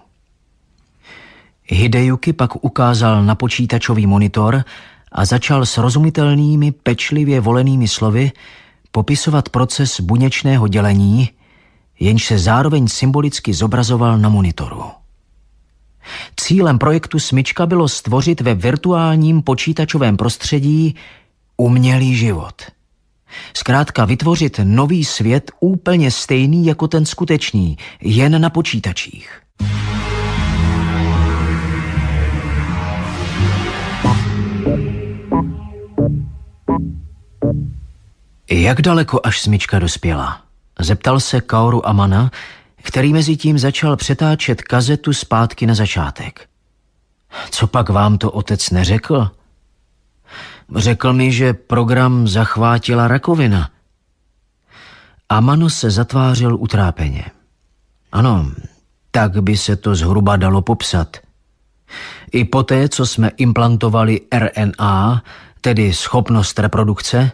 Hideyuki pak ukázal na počítačový monitor a začal s rozumitelnými, pečlivě volenými slovy popisovat proces buněčného dělení, jenž se zároveň symbolicky zobrazoval na monitoru. Cílem projektu Smyčka bylo stvořit ve virtuálním počítačovém prostředí umělý život. Zkrátka vytvořit nový svět úplně stejný jako ten skutečný, jen na počítačích. Jak daleko až smyčka dospěla? Zeptal se Kaoru Amana, který mezi tím začal přetáčet kazetu zpátky na začátek. Co pak vám to otec neřekl? Řekl mi, že program zachvátila rakovina. Amano se zatvářil utrápeně. Ano, tak by se to zhruba dalo popsat. I poté, co jsme implantovali RNA, tedy schopnost reprodukce,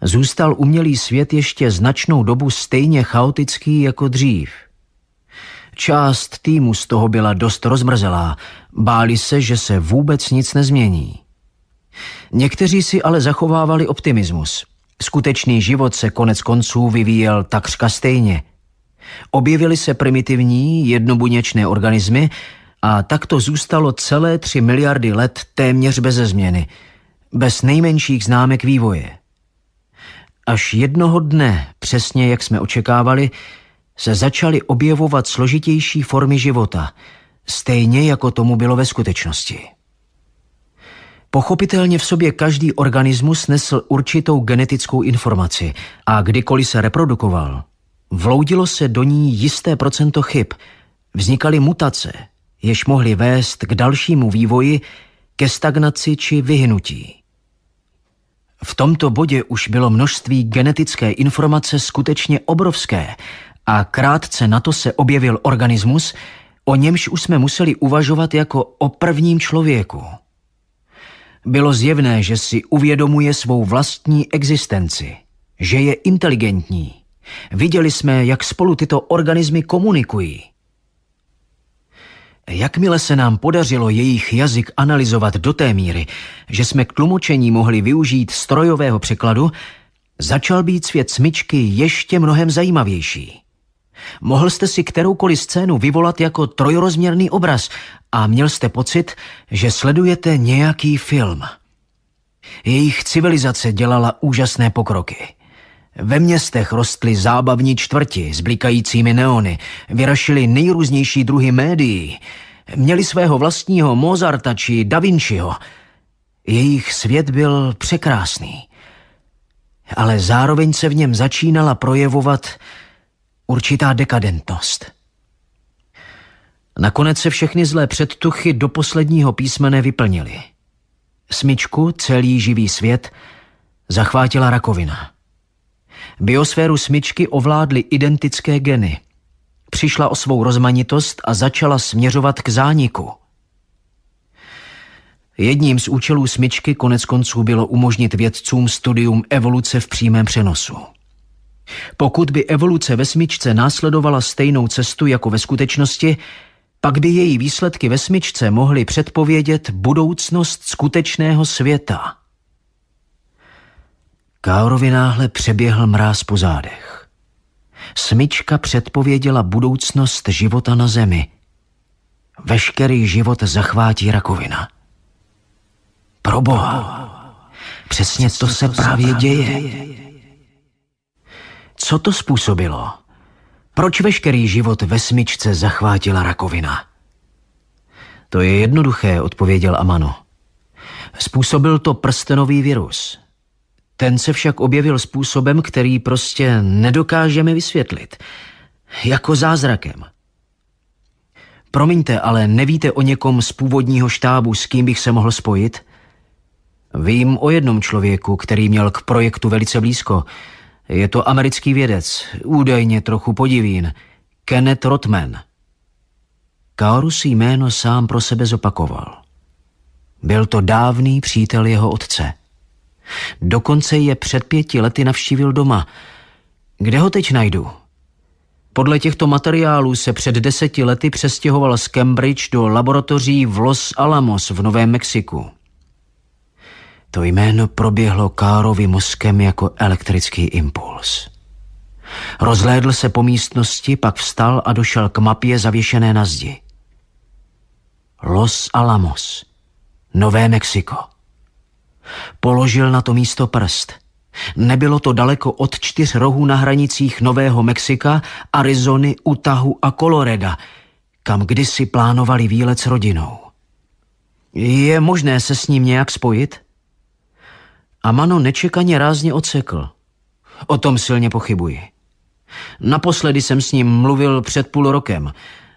zůstal umělý svět ještě značnou dobu stejně chaotický jako dřív. Část týmu z toho byla dost rozmrzelá, báli se, že se vůbec nic nezmění. Někteří si ale zachovávali optimismus. Skutečný život se konec konců vyvíjel takřka stejně. Objevily se primitivní, jednobuněčné organismy a tak to zůstalo celé tři miliardy let téměř beze změny, bez nejmenších známek vývoje. Až jednoho dne, přesně jak jsme očekávali, se začaly objevovat složitější formy života, stejně jako tomu bylo ve skutečnosti. Pochopitelně v sobě každý organismus nesl určitou genetickou informaci a kdykoliv se reprodukoval, vloudilo se do ní jisté procento chyb, vznikaly mutace, jež mohly vést k dalšímu vývoji, ke stagnaci či vyhnutí. V tomto bodě už bylo množství genetické informace skutečně obrovské a krátce na to se objevil organismus, o němž už jsme museli uvažovat jako o prvním člověku. Bylo zjevné, že si uvědomuje svou vlastní existenci, že je inteligentní. Viděli jsme, jak spolu tyto organismy komunikují – Jakmile se nám podařilo jejich jazyk analyzovat do té míry, že jsme k tlumočení mohli využít strojového překladu, začal být svět smyčky ještě mnohem zajímavější. Mohl jste si kteroukoliv scénu vyvolat jako trojrozměrný obraz a měl jste pocit, že sledujete nějaký film. Jejich civilizace dělala úžasné pokroky. Ve městech rostly zábavní čtvrti s blikajícími neony, vyrašily nejrůznější druhy médií, měli svého vlastního Mozarta či Da Vinciho. Jejich svět byl překrásný, ale zároveň se v něm začínala projevovat určitá dekadentnost. Nakonec se všechny zlé předtuchy do posledního písmene vyplnily. Smyčku, celý živý svět, zachvátila rakovina – Biosféru smyčky ovládly identické geny. Přišla o svou rozmanitost a začala směřovat k zániku. Jedním z účelů smyčky konec konců bylo umožnit vědcům studium evoluce v přímém přenosu. Pokud by evoluce ve smyčce následovala stejnou cestu jako ve skutečnosti, pak by její výsledky ve smyčce mohly předpovědět budoucnost skutečného světa – Káorovi náhle přeběhl mráz po zádech. Smyčka předpověděla budoucnost života na Zemi. Veškerý život zachvátí rakovina. Proboha, přesně to se právě děje. Co to způsobilo? Proč veškerý život ve smyčce zachvátila rakovina? To je jednoduché, odpověděl Amano. Způsobil to prstenový virus – ten se však objevil způsobem, který prostě nedokážeme vysvětlit. Jako zázrakem. Promiňte, ale nevíte o někom z původního štábu, s kým bych se mohl spojit? Vím o jednom člověku, který měl k projektu velice blízko. Je to americký vědec, údajně trochu podivín, Kenneth Rotman. Kaoru si jméno sám pro sebe zopakoval. Byl to dávný přítel jeho otce. Dokonce je před pěti lety navštívil doma. Kde ho teď najdu? Podle těchto materiálů se před deseti lety přestěhoval z Cambridge do laboratoří v Los Alamos v Novém Mexiku. To jméno proběhlo Károvi mozkem jako elektrický impuls. Rozhlédl se po místnosti, pak vstal a došel k mapě zavěšené na zdi. Los Alamos, Nové Mexiko. Položil na to místo prst. Nebylo to daleko od čtyř rohů na hranicích Nového Mexika, Arizony, Utahu a Koloreda, kam kdysi plánovali výlet s rodinou. Je možné se s ním nějak spojit? Amano nečekaně rázně odsekl. O tom silně pochybuji. Naposledy jsem s ním mluvil před půl rokem.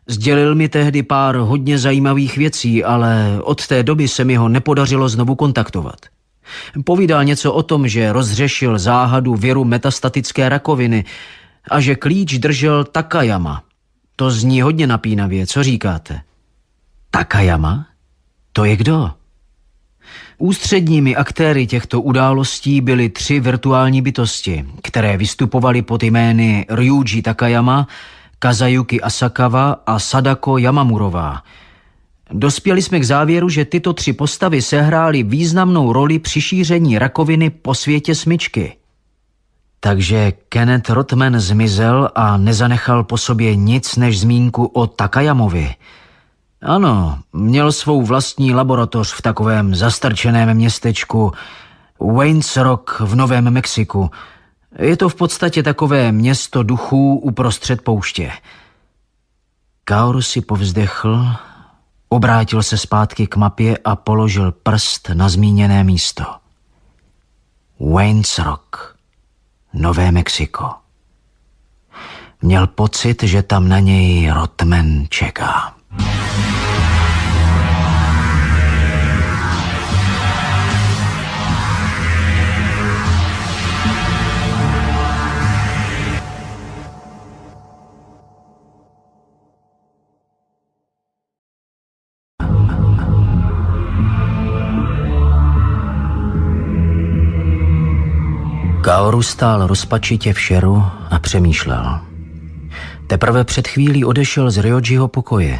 Sdělil mi tehdy pár hodně zajímavých věcí, ale od té doby se mi ho nepodařilo znovu kontaktovat. Povídal něco o tom, že rozřešil záhadu viru metastatické rakoviny a že klíč držel Takayama. To zní hodně napínavě, co říkáte? Takayama? To je kdo? Ústředními aktéry těchto událostí byly tři virtuální bytosti, které vystupovaly pod jmény Ryuji Takayama, Kazayuki Asakawa a Sadako Yamamurová – Dospěli jsme k závěru, že tyto tři postavy sehrály významnou roli při šíření rakoviny po světě smyčky. Takže Kenneth Rotman zmizel a nezanechal po sobě nic než zmínku o Takajamovi. Ano, měl svou vlastní laboratoř v takovém zastrčeném městečku Waynes Rock v Novém Mexiku. Je to v podstatě takové město duchů uprostřed pouště. Kaoru si povzdechl Obrátil se zpátky k mapě a položil prst na zmíněné místo. Wayne's Rock, Nové Mexiko. Měl pocit, že tam na něj Rotman čeká. thank Kaoru stál rozpačitě v šeru a přemýšlel. Teprve před chvílí odešel z Ryojiho pokoje.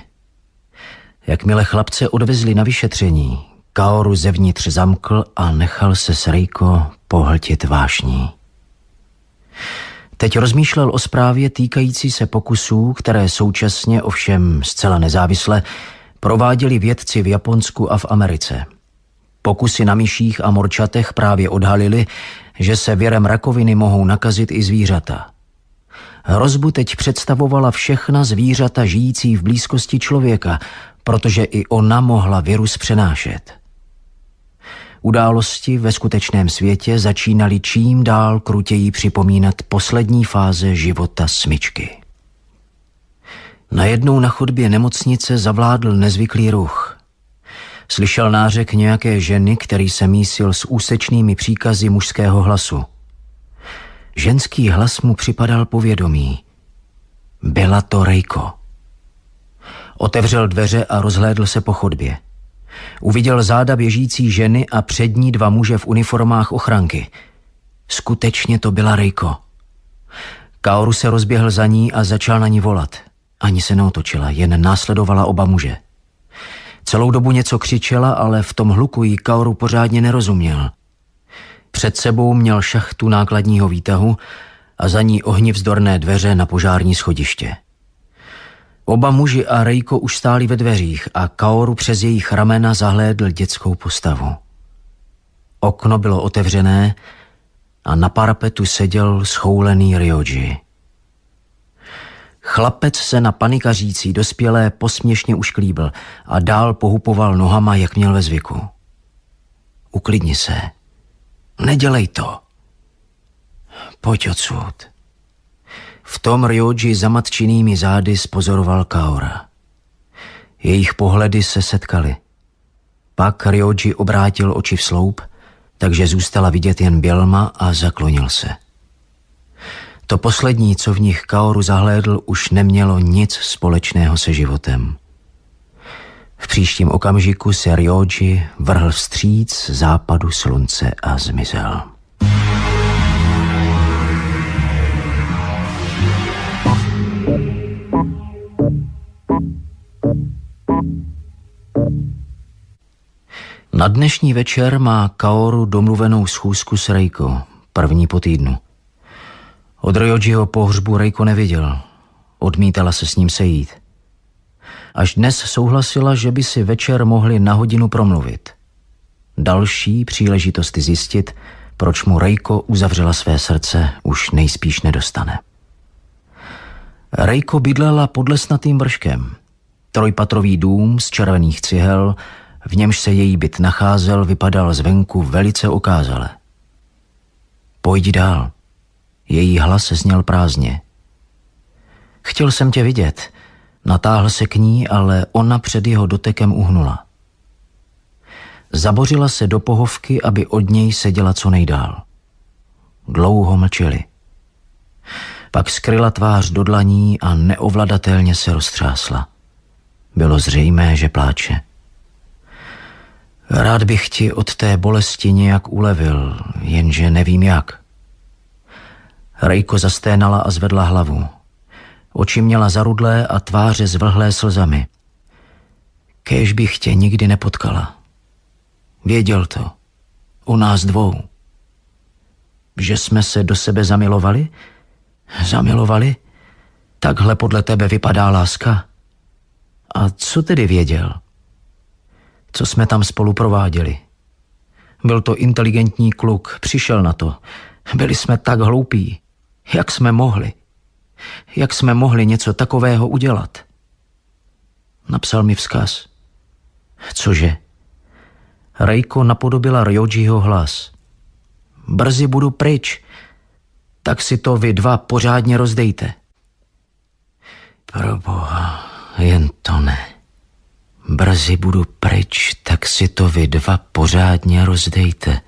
Jakmile chlapce odvezli na vyšetření, Kaoru zevnitř zamkl a nechal se s Rejko pohltit vášní. Teď rozmýšlel o zprávě týkající se pokusů, které současně, ovšem zcela nezávisle, prováděli vědci v Japonsku a v Americe. Pokusy na myších a morčatech právě odhalili, že se věrem rakoviny mohou nakazit i zvířata. Hrozbu teď představovala všechna zvířata žijící v blízkosti člověka, protože i ona mohla virus přenášet. Události ve skutečném světě začínaly čím dál krutěji připomínat poslední fáze života smyčky. Najednou na chodbě nemocnice zavládl nezvyklý ruch. Slyšel nářek nějaké ženy, který se mísil s úsečnými příkazy mužského hlasu. Ženský hlas mu připadal povědomý. Byla to Rejko. Otevřel dveře a rozhlédl se po chodbě. Uviděl záda běžící ženy a přední dva muže v uniformách ochranky. Skutečně to byla Rejko. Kaoru se rozběhl za ní a začal na ní volat. Ani se neotočila, jen následovala oba muže. Celou dobu něco křičela, ale v tom hluku jí Kaoru pořádně nerozuměl. Před sebou měl šachtu nákladního výtahu a za ní ohnivzdorné dveře na požární schodiště. Oba muži a Rejko už stáli ve dveřích a Kaoru přes jejich ramena zahlédl dětskou postavu. Okno bylo otevřené a na parapetu seděl schoulený Ryoji. Chlapec se na panikařící dospělé posměšně ušklíbil a dál pohupoval nohama, jak měl ve zvyku. Uklidni se. Nedělej to. Pojď odsud. V tom Ryoji za matčinými zády spozoroval Kaora. Jejich pohledy se setkaly. Pak Ryoji obrátil oči v sloup, takže zůstala vidět jen Bělma a zaklonil se. To poslední, co v nich Kaoru zahlédl, už nemělo nic společného se životem. V příštím okamžiku se Ryoji vrhl vstříc západu slunce a zmizel. Na dnešní večer má Kaoru domluvenou schůzku s Reiko, první po týdnu. Od Rojojiho pohřbu Rejko neviděl. Odmítala se s ním sejít. Až dnes souhlasila, že by si večer mohli na hodinu promluvit. Další příležitosti zjistit, proč mu Rejko uzavřela své srdce, už nejspíš nedostane. Rejko bydlela pod lesnatým vrškem. Trojpatrový dům z červených cihel, v němž se její byt nacházel, vypadal zvenku velice okázale. Pojď dál, její hlas zněl prázdně. Chtěl jsem tě vidět. Natáhl se k ní, ale ona před jeho dotekem uhnula. Zabořila se do pohovky, aby od něj seděla co nejdál. Dlouho mlčeli. Pak skryla tvář do dlaní a neovladatelně se roztřásla. Bylo zřejmé, že pláče. Rád bych ti od té bolesti nějak ulevil, jenže nevím jak. Rejko zasténala a zvedla hlavu. Oči měla zarudlé a tváře zvlhlé slzami. Kéž bych tě nikdy nepotkala. Věděl to. U nás dvou. Že jsme se do sebe zamilovali? Zamilovali? Takhle podle tebe vypadá láska? A co tedy věděl? Co jsme tam spolu prováděli? Byl to inteligentní kluk, přišel na to. Byli jsme tak hloupí. Jak jsme mohli? Jak jsme mohli něco takového udělat? Napsal mi vzkaz. Cože? Rejko napodobila Ryojiho hlas. Brzy budu pryč, tak si to vy dva pořádně rozdejte. Proboha, jen to ne. Brzy budu pryč, tak si to vy dva pořádně rozdejte.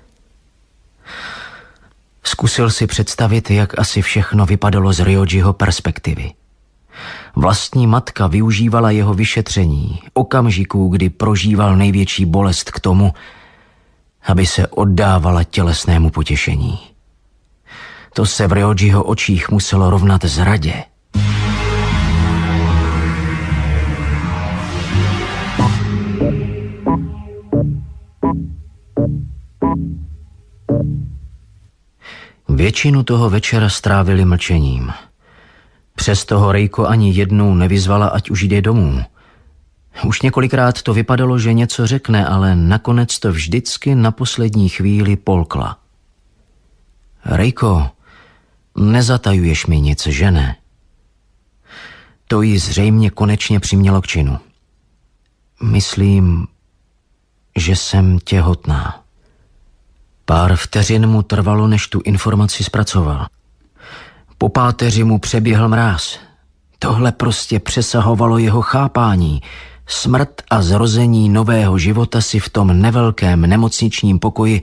Zkusil si představit, jak asi všechno vypadalo z Ryojiho perspektivy. Vlastní matka využívala jeho vyšetření, okamžiků, kdy prožíval největší bolest k tomu, aby se oddávala tělesnému potěšení. To se v Ryojiho očích muselo rovnat zradě. thank Většinu toho večera strávili mlčením. Přes toho Rejko ani jednou nevyzvala, ať už jde domů. Už několikrát to vypadalo, že něco řekne, ale nakonec to vždycky na poslední chvíli polkla. Rejko, nezatajuješ mi nic, že ne? To ji zřejmě konečně přimělo k činu. Myslím, že jsem těhotná. Pár vteřin mu trvalo, než tu informaci zpracoval. Po páteři mu přeběhl mráz. Tohle prostě přesahovalo jeho chápání. Smrt a zrození nového života si v tom nevelkém nemocničním pokoji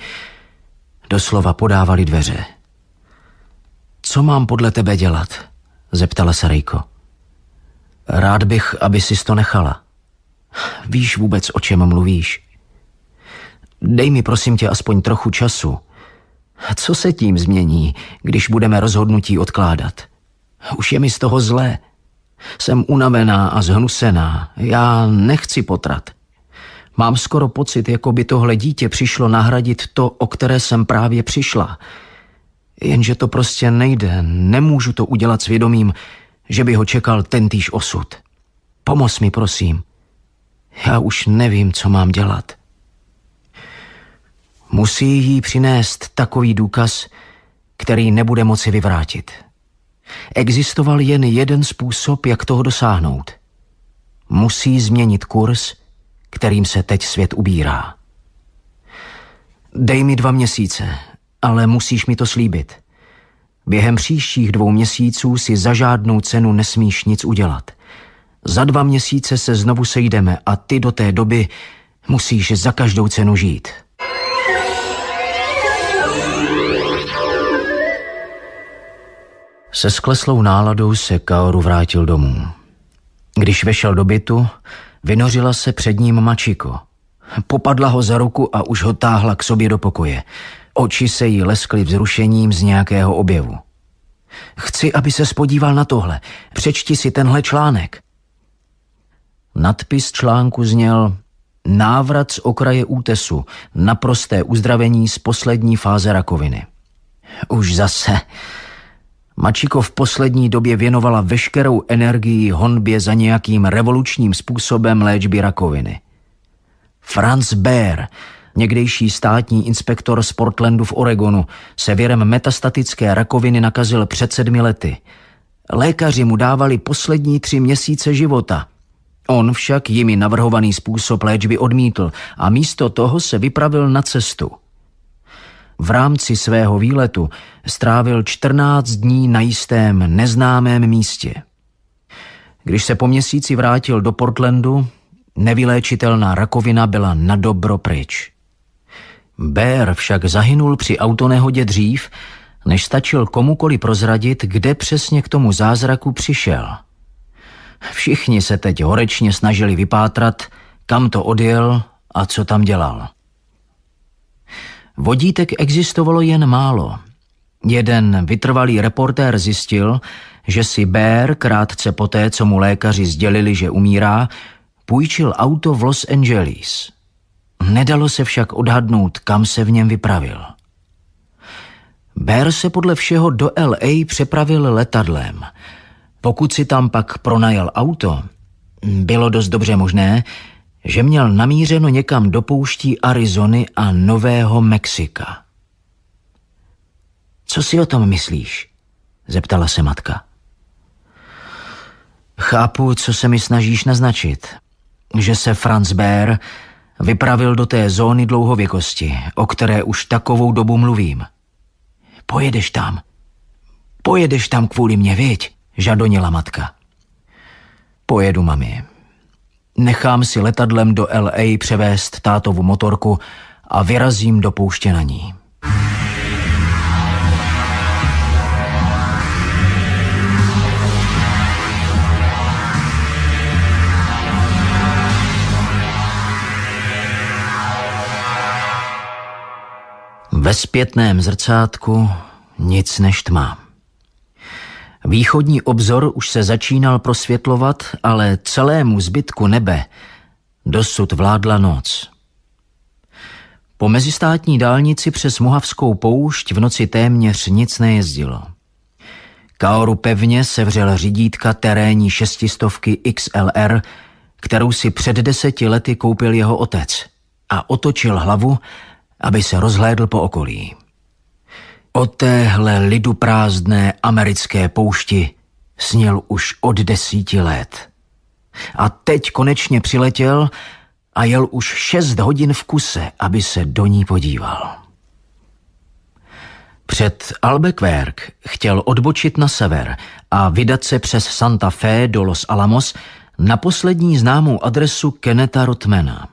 doslova podávali dveře. Co mám podle tebe dělat? zeptala se Rejko. Rád bych, aby si to nechala. Víš vůbec, o čem mluvíš? Dej mi prosím tě aspoň trochu času. Co se tím změní, když budeme rozhodnutí odkládat? Už je mi z toho zlé. Jsem unavená a zhnusená. Já nechci potrat. Mám skoro pocit, jako by tohle dítě přišlo nahradit to, o které jsem právě přišla. Jenže to prostě nejde. Nemůžu to udělat svědomím, že by ho čekal tentýž osud. Pomoz mi, prosím. Já už nevím, co mám dělat. Musí jí přinést takový důkaz, který nebude moci vyvrátit. Existoval jen jeden způsob, jak toho dosáhnout. Musí změnit kurz, kterým se teď svět ubírá. Dej mi dva měsíce, ale musíš mi to slíbit. Během příštích dvou měsíců si za žádnou cenu nesmíš nic udělat. Za dva měsíce se znovu sejdeme a ty do té doby musíš za každou cenu žít. Se skleslou náladou se Kaoru vrátil domů. Když vešel do bytu, vynořila se před ním mačiko. Popadla ho za ruku a už ho táhla k sobě do pokoje. Oči se jí leskly vzrušením z nějakého objevu. Chci, aby se spodíval na tohle. Přečti si tenhle článek. Nadpis článku zněl Návrat z okraje útesu, naprosté uzdravení z poslední fáze rakoviny. Už zase, Mačiko v poslední době věnovala veškerou energii honbě za nějakým revolučním způsobem léčby rakoviny. Franz Baer, někdejší státní inspektor z Portlandu v Oregonu, se věrem metastatické rakoviny nakazil před sedmi lety. Lékaři mu dávali poslední tři měsíce života. On však jimi navrhovaný způsob léčby odmítl a místo toho se vypravil na cestu – v rámci svého výletu strávil 14 dní na jistém neznámém místě. Když se po měsíci vrátil do Portlandu, nevyléčitelná rakovina byla na dobro pryč. Bear však zahynul při autonehodě dřív, než stačil komukoli prozradit, kde přesně k tomu zázraku přišel. Všichni se teď horečně snažili vypátrat, kam to odjel a co tam dělal. Vodítek existovalo jen málo. Jeden vytrvalý reportér zjistil, že si Bear krátce poté, co mu lékaři sdělili, že umírá, půjčil auto v Los Angeles. Nedalo se však odhadnout, kam se v něm vypravil. Bear se podle všeho do LA přepravil letadlem. Pokud si tam pak pronajal auto, bylo dost dobře možné, že měl namířeno někam do pouští Arizony a Nového Mexika. Co si o tom myslíš? zeptala se matka. Chápu, co se mi snažíš naznačit. Že se Franz Bär vypravil do té zóny dlouhověkosti, o které už takovou dobu mluvím. Pojedeš tam. Pojedeš tam kvůli mě, viď? žadonila matka. Pojedu, mami. Nechám si letadlem do LA převést tátovu motorku a vyrazím do pouště na ní. Ve zpětném zrcátku nic než tmám. Východní obzor už se začínal prosvětlovat, ale celému zbytku nebe dosud vládla noc. Po mezistátní dálnici přes Mohavskou poušť v noci téměř nic nejezdilo. Kaoru pevně sevřel řidítka terénní šestistovky XLR, kterou si před deseti lety koupil jeho otec a otočil hlavu, aby se rozhlédl po okolí. O téhle lidu prázdné americké poušti snil už od desíti let. A teď konečně přiletěl a jel už šest hodin v kuse, aby se do ní podíval. Před Albequerk chtěl odbočit na sever a vydat se přes Santa Fe do Los Alamos na poslední známou adresu Keneta Rotmana.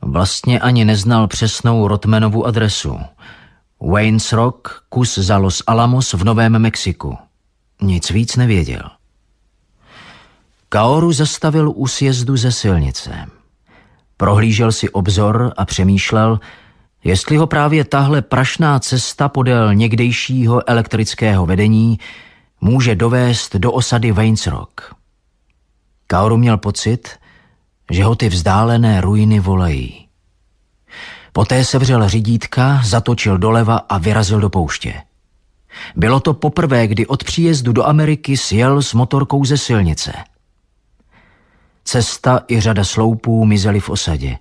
Vlastně ani neznal přesnou Rotmanovu adresu – Wayne's Rock, kus za Los Alamos v Novém Mexiku. Nic víc nevěděl. Kaoru zastavil u sjezdu ze silnice. Prohlížel si obzor a přemýšlel, jestli ho právě tahle prašná cesta podél někdejšího elektrického vedení může dovést do osady Wayne's Rock. Kaoru měl pocit, že ho ty vzdálené ruiny volají. Poté sevřel řidítka, zatočil doleva a vyrazil do pouště. Bylo to poprvé, kdy od příjezdu do Ameriky sjel s motorkou ze silnice. Cesta i řada sloupů mizely v osadě.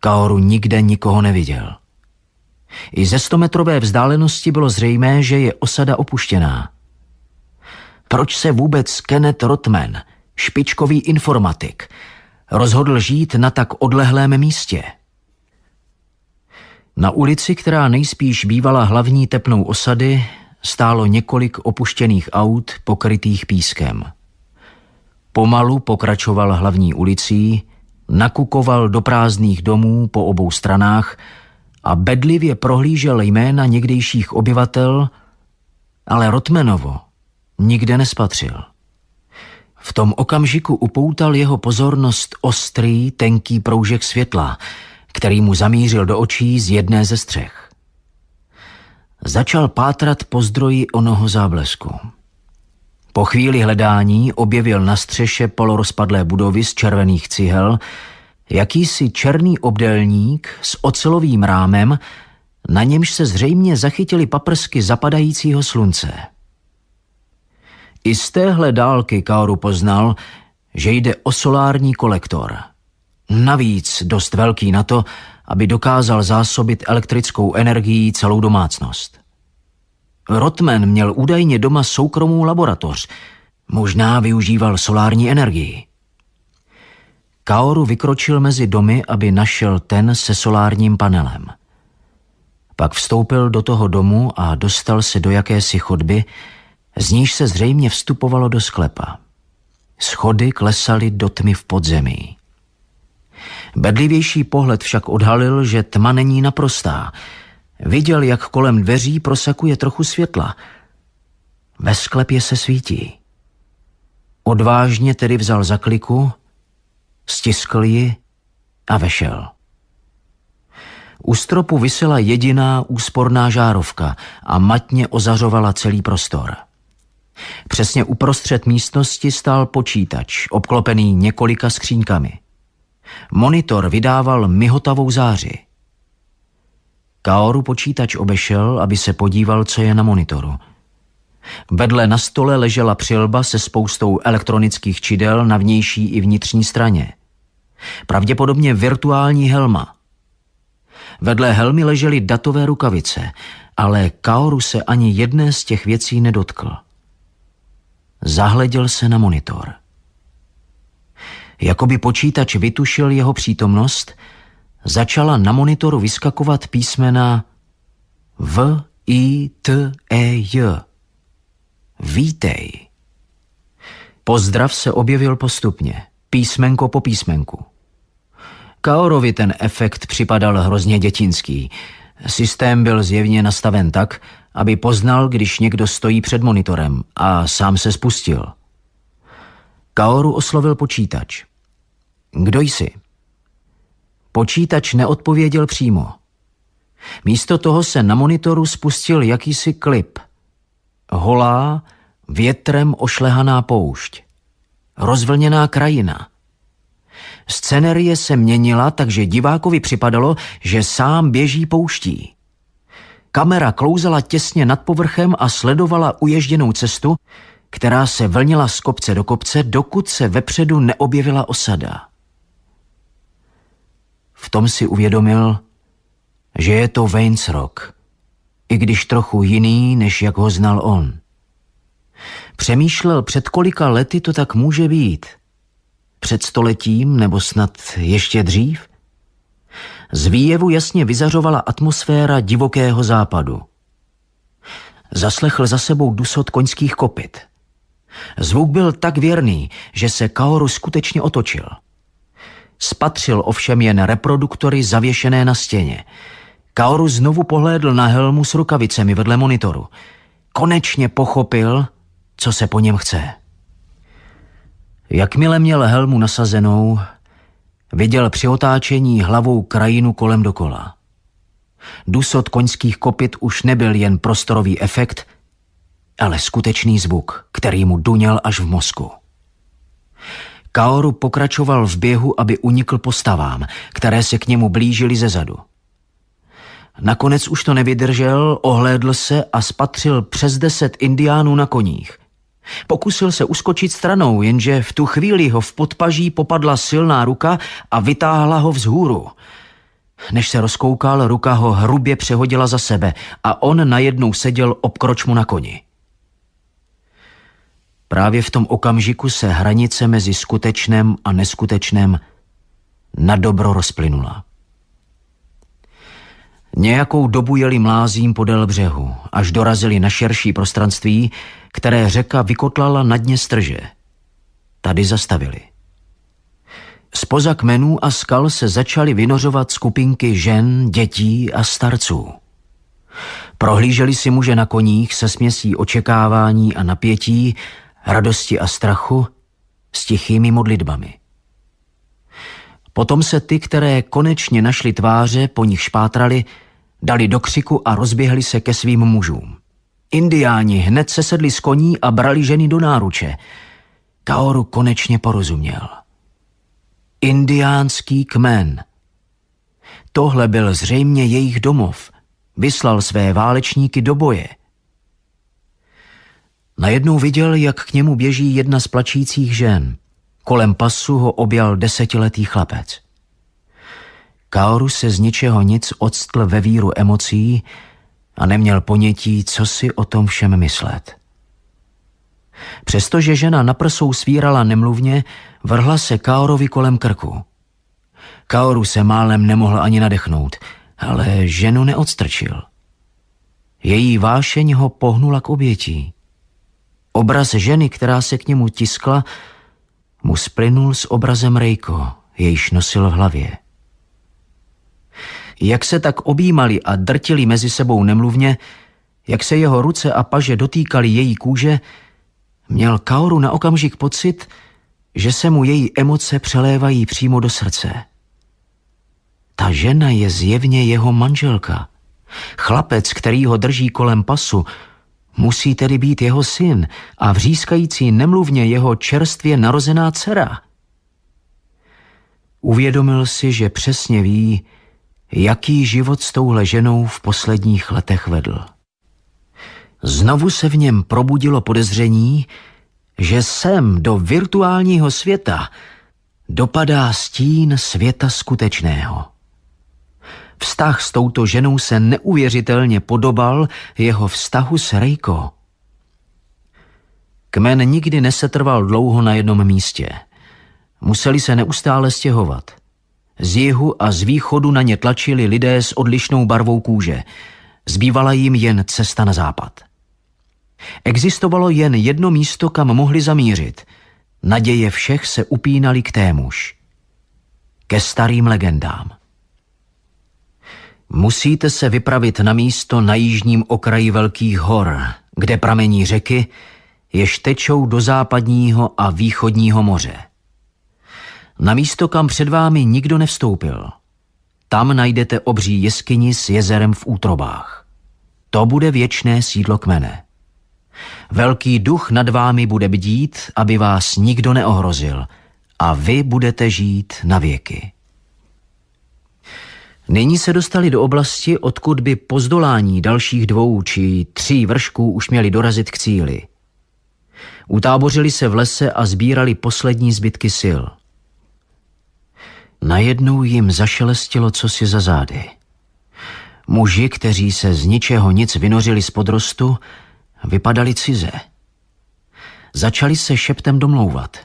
Kaoru nikde nikoho neviděl. I ze stometrové vzdálenosti bylo zřejmé, že je osada opuštěná. Proč se vůbec Kenneth Rotman, špičkový informatik, rozhodl žít na tak odlehlém místě? Na ulici, která nejspíš bývala hlavní tepnou osady, stálo několik opuštěných aut pokrytých pískem. Pomalu pokračoval hlavní ulicí, nakukoval do prázdných domů po obou stranách a bedlivě prohlížel jména někdejších obyvatel, ale Rotmenovo nikde nespatřil. V tom okamžiku upoutal jeho pozornost ostrý, tenký proužek světla – který mu zamířil do očí z jedné ze střech. Začal pátrat po zdroji onoho záblesku. Po chvíli hledání objevil na střeše polorozpadlé budovy z červených cihel jakýsi černý obdélník s ocelovým rámem, na němž se zřejmě zachytili paprsky zapadajícího slunce. I z téhle dálky Kaoru poznal, že jde o solární kolektor – Navíc dost velký na to, aby dokázal zásobit elektrickou energií celou domácnost. Rotman měl údajně doma soukromou laboratoř, možná využíval solární energii. Kaoru vykročil mezi domy, aby našel ten se solárním panelem. Pak vstoupil do toho domu a dostal se do jakési chodby, z níž se zřejmě vstupovalo do sklepa. Schody klesaly do tmy v podzemí. Bedlivější pohled však odhalil, že tma není naprostá. Viděl, jak kolem dveří prosakuje trochu světla. Ve sklepě se svítí. Odvážně tedy vzal zakliku, stiskl ji a vešel. U stropu vysela jediná úsporná žárovka a matně ozařovala celý prostor. Přesně uprostřed místnosti stál počítač, obklopený několika skřínkami – Monitor vydával myhotavou záři. Kaoru počítač obešel, aby se podíval, co je na monitoru. Vedle na stole ležela přilba se spoustou elektronických čidel na vnější i vnitřní straně. Pravděpodobně virtuální helma. Vedle helmy ležely datové rukavice, ale Kaoru se ani jedné z těch věcí nedotkl. Zahleděl se na monitor. Jako by počítač vytušil jeho přítomnost, začala na monitoru vyskakovat písmena V, I, T, E, J. Vítej. Pozdrav se objevil postupně, písmenko po písmenku. Kaorovi ten efekt připadal hrozně dětinský. Systém byl zjevně nastaven tak, aby poznal, když někdo stojí před monitorem a sám se spustil. Kaoru oslovil počítač. Kdo jsi? Počítač neodpověděl přímo. Místo toho se na monitoru spustil jakýsi klip. Holá, větrem ošlehaná poušť. Rozvlněná krajina. Scenerie se měnila, takže divákovi připadalo, že sám běží pouští. Kamera klouzala těsně nad povrchem a sledovala uježděnou cestu, která se vlnila z kopce do kopce, dokud se vepředu neobjevila osada. V tom si uvědomil, že je to Vejns Rock, i když trochu jiný, než jak ho znal on. Přemýšlel, před kolika lety to tak může být. Před stoletím nebo snad ještě dřív? Z výjevu jasně vyzařovala atmosféra divokého západu. Zaslechl za sebou dusot koňských kopyt. Zvuk byl tak věrný, že se Kaoru skutečně otočil – Spatřil ovšem jen reproduktory zavěšené na stěně. Kaoru znovu pohlédl na helmu s rukavicemi vedle monitoru. Konečně pochopil, co se po něm chce. Jakmile měl helmu nasazenou, viděl při otáčení hlavou krajinu kolem dokola. Dusot koňských kopit už nebyl jen prostorový efekt, ale skutečný zvuk, který mu duněl až v mozku. Kaoru pokračoval v běhu, aby unikl postavám, které se k němu blížily ze zadu. Nakonec už to nevydržel, ohlédl se a spatřil přes deset indiánů na koních. Pokusil se uskočit stranou, jenže v tu chvíli ho v podpaží popadla silná ruka a vytáhla ho vzhůru. Než se rozkoukal, ruka ho hrubě přehodila za sebe a on najednou seděl obkročmu na koni. Právě v tom okamžiku se hranice mezi skutečném a neskutečném na dobro rozplynula. Nějakou dobu jeli mlázím podél břehu, až dorazili na širší prostranství, které řeka vykotlala na dně strže. Tady zastavili. Spoza kmenů a skal se začaly vynořovat skupinky žen, dětí a starců. Prohlíželi si muže na koních se směsí očekávání a napětí, radosti a strachu s tichými modlitbami. Potom se ty, které konečně našli tváře, po nich špátrali, dali do křiku a rozběhli se ke svým mužům. Indiáni hned sedli z koní a brali ženy do náruče. Kaoru konečně porozuměl. Indiánský kmen. Tohle byl zřejmě jejich domov. Vyslal své válečníky do boje – Najednou viděl, jak k němu běží jedna z plačících žen. Kolem pasu ho objal desetiletý chlapec. Kaoru se z ničeho nic odstl ve víru emocí a neměl ponětí, co si o tom všem myslet. Přestože žena na prsou svírala nemluvně, vrhla se Kaorovi kolem krku. Kaoru se málem nemohl ani nadechnout, ale ženu neodstrčil. Její vášeň ho pohnula k obětí. Obraz ženy, která se k němu tiskla, mu splynul s obrazem Rejko, jejíž nosil v hlavě. Jak se tak objímali a drtili mezi sebou nemluvně, jak se jeho ruce a paže dotýkali její kůže, měl Kaoru na okamžik pocit, že se mu její emoce přelévají přímo do srdce. Ta žena je zjevně jeho manželka. Chlapec, který ho drží kolem pasu, Musí tedy být jeho syn a vřískající nemluvně jeho čerstvě narozená dcera. Uvědomil si, že přesně ví, jaký život s touhle ženou v posledních letech vedl. Znovu se v něm probudilo podezření, že sem do virtuálního světa dopadá stín světa skutečného. Vztah s touto ženou se neuvěřitelně podobal jeho vztahu s Rejko. Kmen nikdy nesetrval dlouho na jednom místě. Museli se neustále stěhovat. Z jihu a z východu na ně tlačili lidé s odlišnou barvou kůže. Zbývala jim jen cesta na západ. Existovalo jen jedno místo, kam mohli zamířit. Naděje všech se upínaly k témuž. Ke starým legendám. Musíte se vypravit na místo na jižním okraji Velkých hor, kde pramení řeky, jež tečou do západního a východního moře. Na místo, kam před vámi nikdo nevstoupil. Tam najdete obří jeskyni s jezerem v útrobách. To bude věčné sídlo kmene. Velký duch nad vámi bude bdít, aby vás nikdo neohrozil, a vy budete žít na věky. Nyní se dostali do oblasti, odkud by po zdolání dalších dvou či tří vršků už měli dorazit k cíli. Utábořili se v lese a sbírali poslední zbytky sil. Najednou jim zašelestilo cosi za zády. Muži, kteří se z ničeho nic vynořili z podrostu, vypadali cize. Začali se šeptem domlouvat.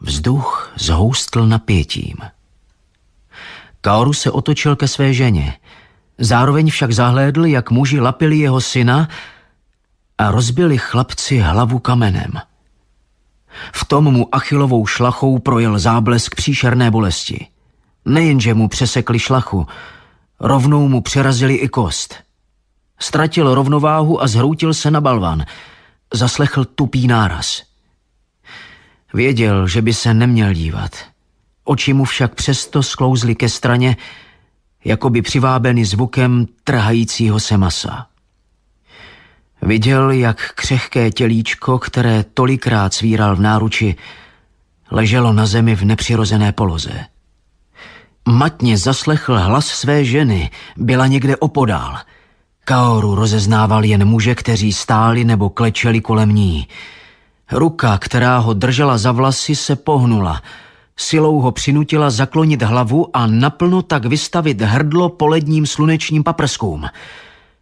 Vzduch zhoustl napětím. Kaoru se otočil ke své ženě. Zároveň však zahlédl, jak muži lapili jeho syna a rozbili chlapci hlavu kamenem. V tom mu achilovou šlachou projel záblesk příšerné bolesti. Nejenže mu přesekli šlachu, rovnou mu přerazili i kost. Ztratil rovnováhu a zhroutil se na balvan. Zaslechl tupý náraz. Věděl, že by se neměl dívat – Oči mu však přesto sklouzly ke straně, jako by přivábeny zvukem trhajícího se masa. Viděl, jak křehké tělíčko, které tolikrát svíral v náruči, leželo na zemi v nepřirozené poloze. Matně zaslechl hlas své ženy, byla někde opodál. Kaoru rozeznával jen muže, kteří stáli nebo klečeli kolem ní. Ruka, která ho držela za vlasy, se pohnula – Silou ho přinutila zaklonit hlavu a naplno tak vystavit hrdlo poledním slunečním paprskům.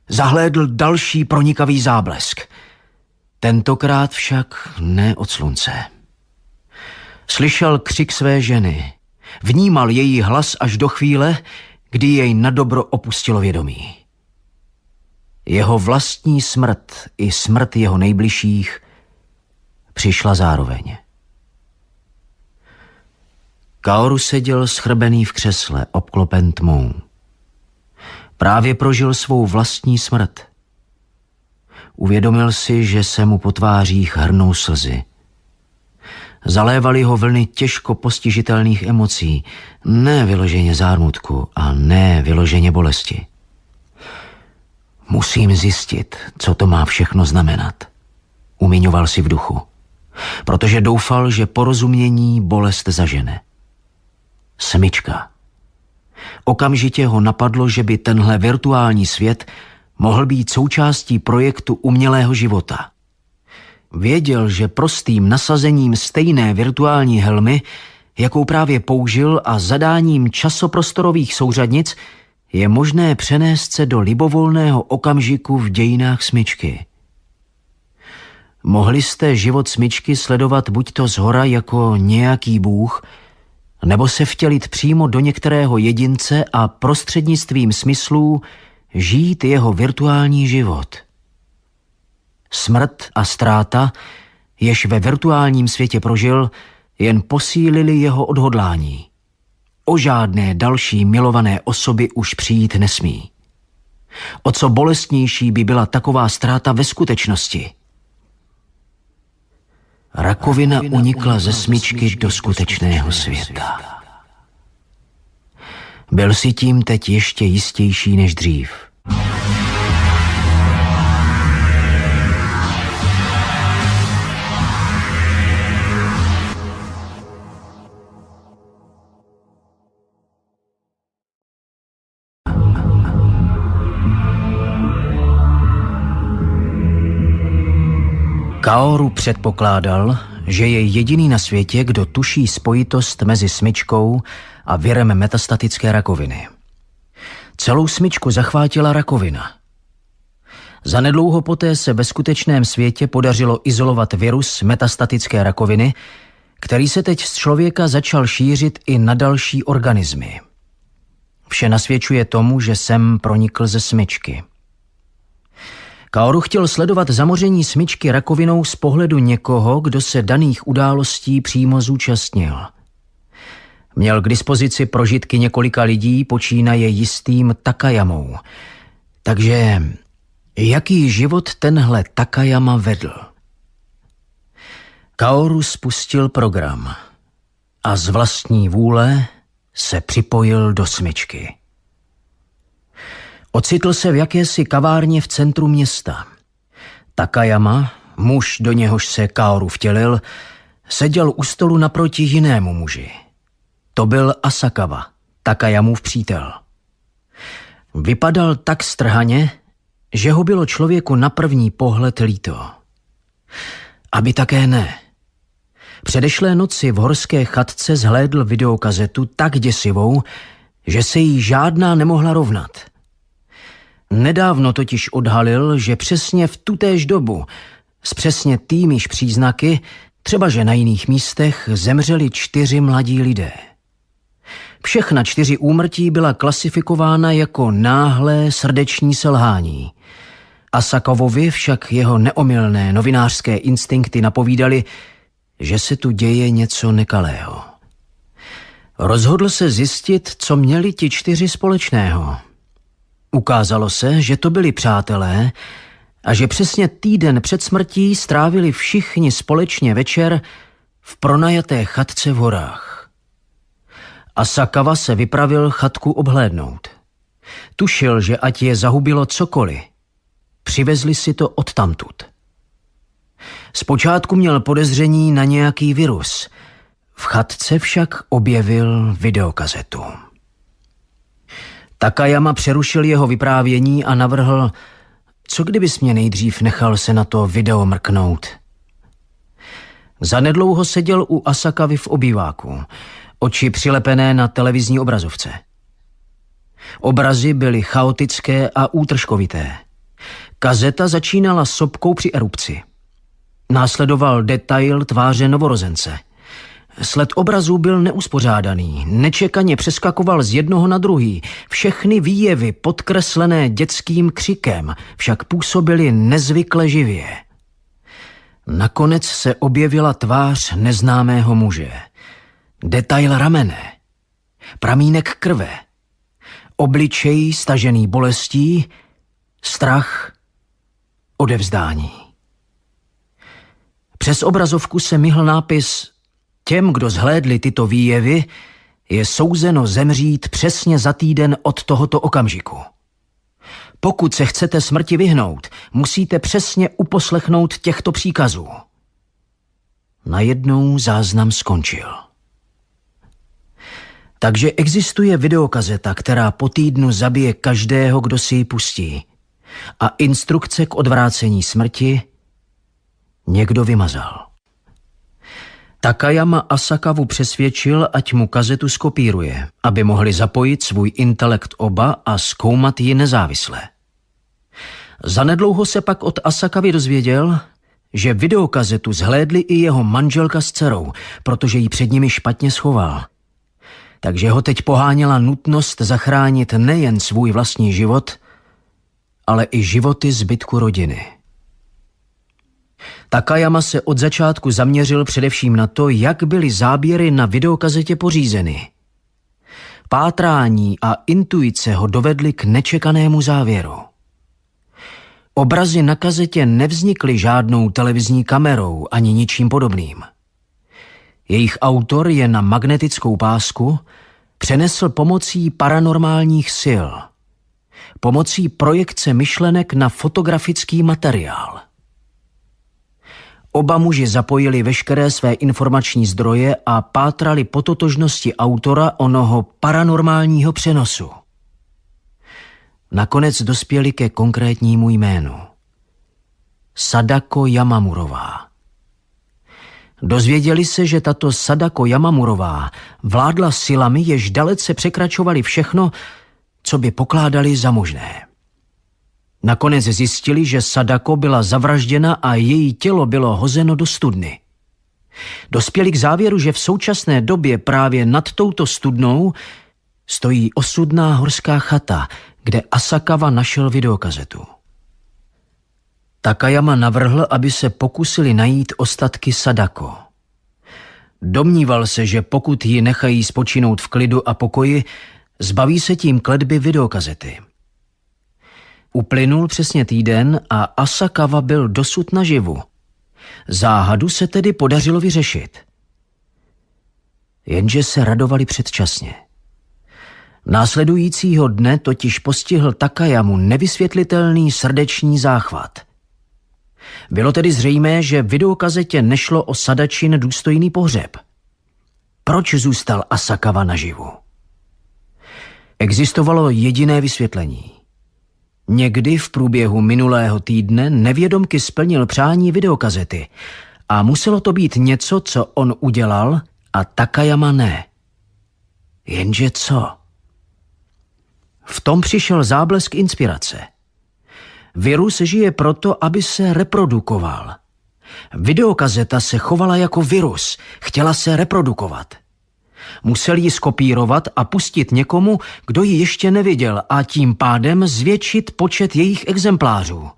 Zahlédl další pronikavý záblesk. Tentokrát však ne od slunce. Slyšel křik své ženy. Vnímal její hlas až do chvíle, kdy jej na dobro opustilo vědomí. Jeho vlastní smrt i smrt jeho nejbližších přišla zároveň. Kaoru seděl schrbený v křesle, obklopen tmou. Právě prožil svou vlastní smrt. Uvědomil si, že se mu po tvářích hrnou slzy. Zalévaly ho vlny těžko postižitelných emocí, ne vyloženě zármutku a ne vyloženě bolesti. Musím zjistit, co to má všechno znamenat. Umiňoval si v duchu, protože doufal, že porozumění bolest zažene smyčka. Okamžitě ho napadlo, že by tenhle virtuální svět mohl být součástí projektu umělého života. Věděl, že prostým nasazením stejné virtuální helmy, jakou právě použil a zadáním časoprostorových souřadnic, je možné přenést se do libovolného okamžiku v dějinách smyčky. Mohli jste život smyčky sledovat buď to zhora jako nějaký bůh – nebo se vtělit přímo do některého jedince a prostřednictvím smyslů žít jeho virtuální život. Smrt a ztráta, jež ve virtuálním světě prožil, jen posílili jeho odhodlání. O žádné další milované osoby už přijít nesmí. O co bolestnější by byla taková ztráta ve skutečnosti – Rakovina unikla ze smyčky do skutečného světa. Byl si tím teď ještě jistější než dřív. Kaoru předpokládal, že je jediný na světě, kdo tuší spojitost mezi smyčkou a virem metastatické rakoviny. Celou smyčku zachvátila rakovina. Za nedlouho poté se ve skutečném světě podařilo izolovat virus metastatické rakoviny, který se teď z člověka začal šířit i na další organismy. Vše nasvědčuje tomu, že sem pronikl ze smyčky – Kaoru chtěl sledovat zamoření smyčky rakovinou z pohledu někoho, kdo se daných událostí přímo zúčastnil. Měl k dispozici prožitky několika lidí, počínaje jistým Takajamou. Takže jaký život tenhle Takajama vedl? Kaoru spustil program a z vlastní vůle se připojil do smyčky. Ocitl se v jakési kavárně v centru města. Takayama, muž, do něhož se Kaoru vtělil, seděl u stolu naproti jinému muži. To byl Asakava, Takayamův přítel. Vypadal tak strhaně, že ho bylo člověku na první pohled líto. Aby také ne. Předešlé noci v horské chatce zhlédl videokazetu tak děsivou, že se jí žádná nemohla rovnat. Nedávno totiž odhalil, že přesně v tutéž dobu, s přesně týmiž příznaky, třeba že na jiných místech, zemřeli čtyři mladí lidé. Všechna čtyři úmrtí byla klasifikována jako náhlé srdeční selhání. Asakovovi však jeho neomylné novinářské instinkty napovídali, že se tu děje něco nekalého. Rozhodl se zjistit, co měli ti čtyři společného – Ukázalo se, že to byli přátelé a že přesně týden před smrtí strávili všichni společně večer v pronajaté chatce v horách. Sakava se vypravil chatku obhlédnout. Tušil, že ať je zahubilo cokoliv, přivezli si to odtamtud. Zpočátku měl podezření na nějaký virus, v chatce však objevil videokazetu. Takayama přerušil jeho vyprávění a navrhl, co kdybys mě nejdřív nechal se na to video mrknout. Zanedlouho seděl u Asakavy v obýváku, oči přilepené na televizní obrazovce. Obrazy byly chaotické a útržkovité. Kazeta začínala sopkou při erupci. Následoval detail tváře novorozence – Sled obrazů byl neuspořádaný, nečekaně přeskakoval z jednoho na druhý. Všechny výjevy, podkreslené dětským křikem, však působily nezvykle živě. Nakonec se objevila tvář neznámého muže. Detail ramene, pramínek krve, obličej stažený bolestí, strach, odevzdání. Přes obrazovku se myhl nápis Těm, kdo zhlédli tyto výjevy, je souzeno zemřít přesně za týden od tohoto okamžiku. Pokud se chcete smrti vyhnout, musíte přesně uposlechnout těchto příkazů. Najednou záznam skončil. Takže existuje videokazeta, která po týdnu zabije každého, kdo si ji pustí. A instrukce k odvrácení smrti někdo vymazal. Takayama Asakavu přesvědčil, ať mu kazetu skopíruje, aby mohli zapojit svůj intelekt oba a zkoumat ji nezávisle. Zanedlouho se pak od Asakavy dozvěděl, že videokazetu zhlédli i jeho manželka s dcerou, protože ji před nimi špatně schoval. Takže ho teď poháněla nutnost zachránit nejen svůj vlastní život, ale i životy zbytku rodiny. Takayama se od začátku zaměřil především na to, jak byly záběry na videokazetě pořízeny. Pátrání a intuice ho dovedly k nečekanému závěru. Obrazy na kazetě nevznikly žádnou televizní kamerou ani ničím podobným. Jejich autor je na magnetickou pásku přenesl pomocí paranormálních sil, pomocí projekce myšlenek na fotografický materiál. Oba muži zapojili veškeré své informační zdroje a pátrali po totožnosti autora onoho paranormálního přenosu. Nakonec dospěli ke konkrétnímu jménu. Sadako Yamamurová. Dozvěděli se, že tato Sadako Yamamurová vládla silami, jež dalece překračovali všechno, co by pokládali za možné. Nakonec zjistili, že Sadako byla zavražděna a její tělo bylo hozeno do studny. Dospěli k závěru, že v současné době právě nad touto studnou stojí osudná horská chata, kde Asakava našel videokazetu. Takayama navrhl, aby se pokusili najít ostatky Sadako. Domníval se, že pokud ji nechají spočinout v klidu a pokoji, zbaví se tím kledby videokazety – Uplynul přesně týden a Asakawa byl dosud naživu. Záhadu se tedy podařilo vyřešit. Jenže se radovali předčasně. Následujícího dne totiž postihl Takajamu nevysvětlitelný srdeční záchvat. Bylo tedy zřejmé, že v videokazetě nešlo o sadačin důstojný pohřeb. Proč zůstal Asakava naživu? Existovalo jediné vysvětlení – Někdy v průběhu minulého týdne nevědomky splnil přání videokazety a muselo to být něco, co on udělal a Takayama ne. Jenže co? V tom přišel záblesk inspirace. Virus žije proto, aby se reprodukoval. Videokazeta se chovala jako virus, chtěla se reprodukovat. Musel ji skopírovat a pustit někomu, kdo ji ještě neviděl a tím pádem zvětšit počet jejich exemplářů.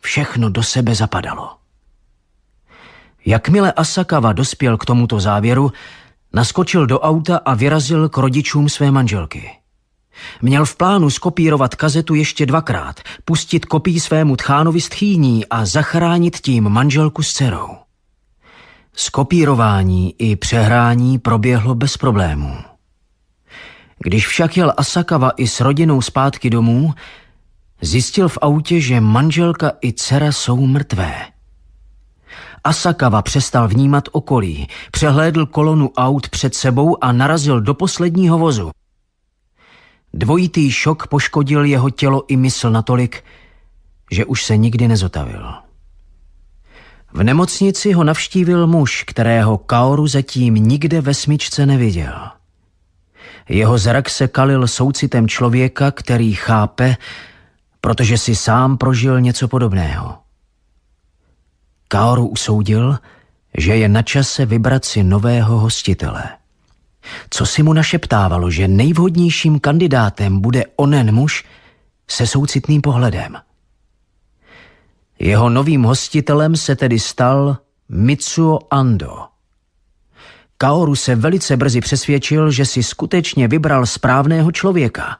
Všechno do sebe zapadalo. Jakmile Asakava dospěl k tomuto závěru, naskočil do auta a vyrazil k rodičům své manželky. Měl v plánu skopírovat kazetu ještě dvakrát, pustit kopii svému tchánovi z tchýní a zachránit tím manželku s dcerou. Skopírování i přehrání proběhlo bez problémů. Když však jel Asakava i s rodinou zpátky domů, zjistil v autě, že manželka i dcera jsou mrtvé. Asakava přestal vnímat okolí, přehlédl kolonu aut před sebou a narazil do posledního vozu. Dvojitý šok poškodil jeho tělo i mysl natolik, že už se nikdy nezotavil. V nemocnici ho navštívil muž, kterého Kaoru zatím nikde ve smyčce neviděl. Jeho zrak se kalil soucitem člověka, který chápe, protože si sám prožil něco podobného. Kaoru usoudil, že je na čase vybrat si nového hostitele. Co si mu našeptávalo, že nejvhodnějším kandidátem bude onen muž se soucitným pohledem – jeho novým hostitelem se tedy stal Mitsuo Ando. Kaoru se velice brzy přesvědčil, že si skutečně vybral správného člověka.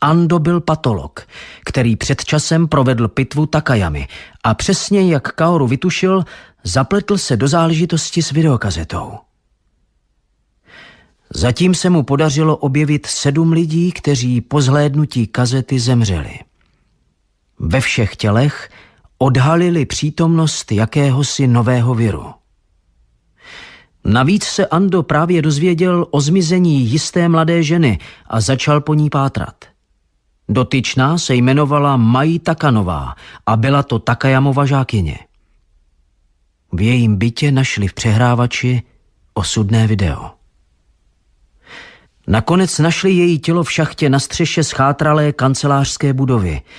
Ando byl patolog, který před časem provedl pitvu Takayami a přesně jak Kaoru vytušil, zapletl se do záležitosti s videokazetou. Zatím se mu podařilo objevit sedm lidí, kteří po zhlédnutí kazety zemřeli. Ve všech tělech odhalili přítomnost jakéhosi nového viru. Navíc se Ando právě dozvěděl o zmizení jisté mladé ženy a začal po ní pátrat. Dotyčná se jmenovala Mají Takanová a byla to Takajamova žákyně. V jejím bytě našli v přehrávači osudné video. Nakonec našli její tělo v šachtě na střeše schátralé kancelářské budovy –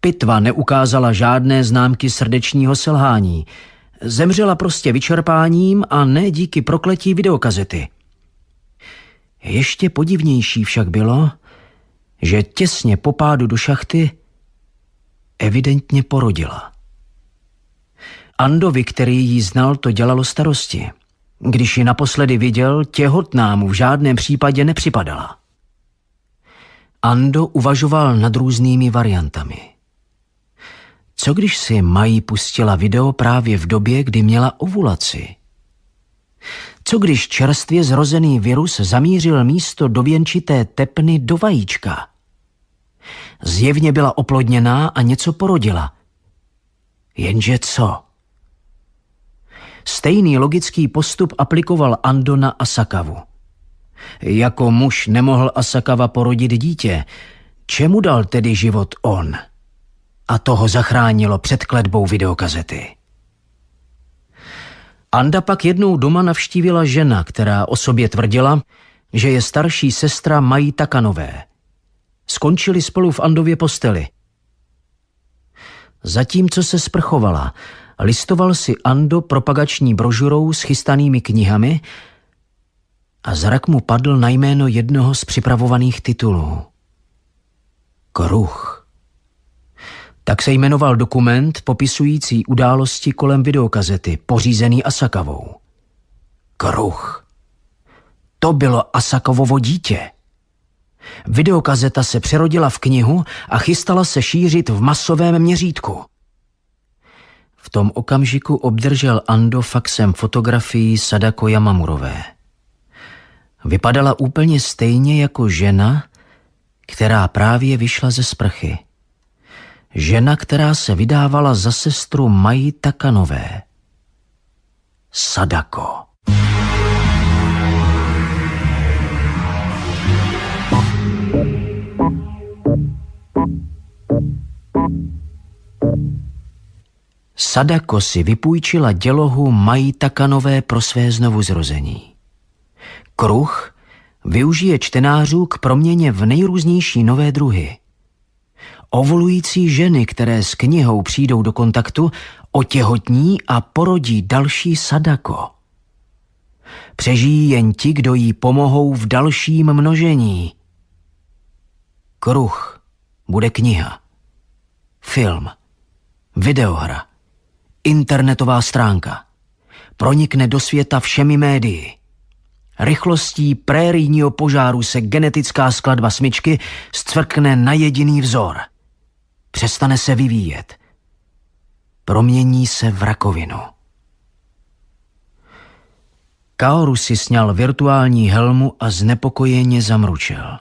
Pitva neukázala žádné známky srdečního selhání. Zemřela prostě vyčerpáním a ne díky prokletí videokazety. Ještě podivnější však bylo, že těsně po pádu do šachty evidentně porodila. Andovi, který ji znal, to dělalo starosti. Když ji naposledy viděl, těhotná mu v žádném případě nepřipadala. Ando uvažoval nad různými variantami. Co když si Mají pustila video právě v době, kdy měla ovulaci? Co když čerstvě zrozený virus zamířil místo dověnčité tepny do vajíčka? Zjevně byla oplodněná a něco porodila. Jenže co? Stejný logický postup aplikoval Ando na Asakavu. Jako muž nemohl Asakava porodit dítě, čemu dal tedy život on? a to ho zachránilo před kletbou videokazety. Anda pak jednou doma navštívila žena, která o sobě tvrdila, že je starší sestra Mají Takanové. Skončili spolu v Andově posteli. Zatímco se sprchovala, listoval si Ando propagační brožurou s chystanými knihami a zrak mu padl na jméno jednoho z připravovaných titulů. Kruh. Tak se jmenoval dokument popisující události kolem videokazety, pořízený Asakavou. Kruh. To bylo Asakovovo dítě. Videokazeta se přerodila v knihu a chystala se šířit v masovém měřítku. V tom okamžiku obdržel Ando faxem fotografii Sadako Yamamurové. Vypadala úplně stejně jako žena, která právě vyšla ze sprchy žena, která se vydávala za sestru Mají Takanové. Sadako. Sadako si vypůjčila dělohu Mají Takanové pro své znovuzrození. Kruh využije čtenářů k proměně v nejrůznější nové druhy – ovulující ženy, které s knihou přijdou do kontaktu, otěhotní a porodí další sadako. Přežijí jen ti, kdo jí pomohou v dalším množení. Kruh bude kniha, film, videohra, internetová stránka. Pronikne do světa všemi médii. Rychlostí prérijního požáru se genetická skladba smyčky zcvrkne na jediný vzor – přestane se vyvíjet. Promění se v rakovinu. Kaoru si sněl virtuální helmu a znepokojeně zamručil.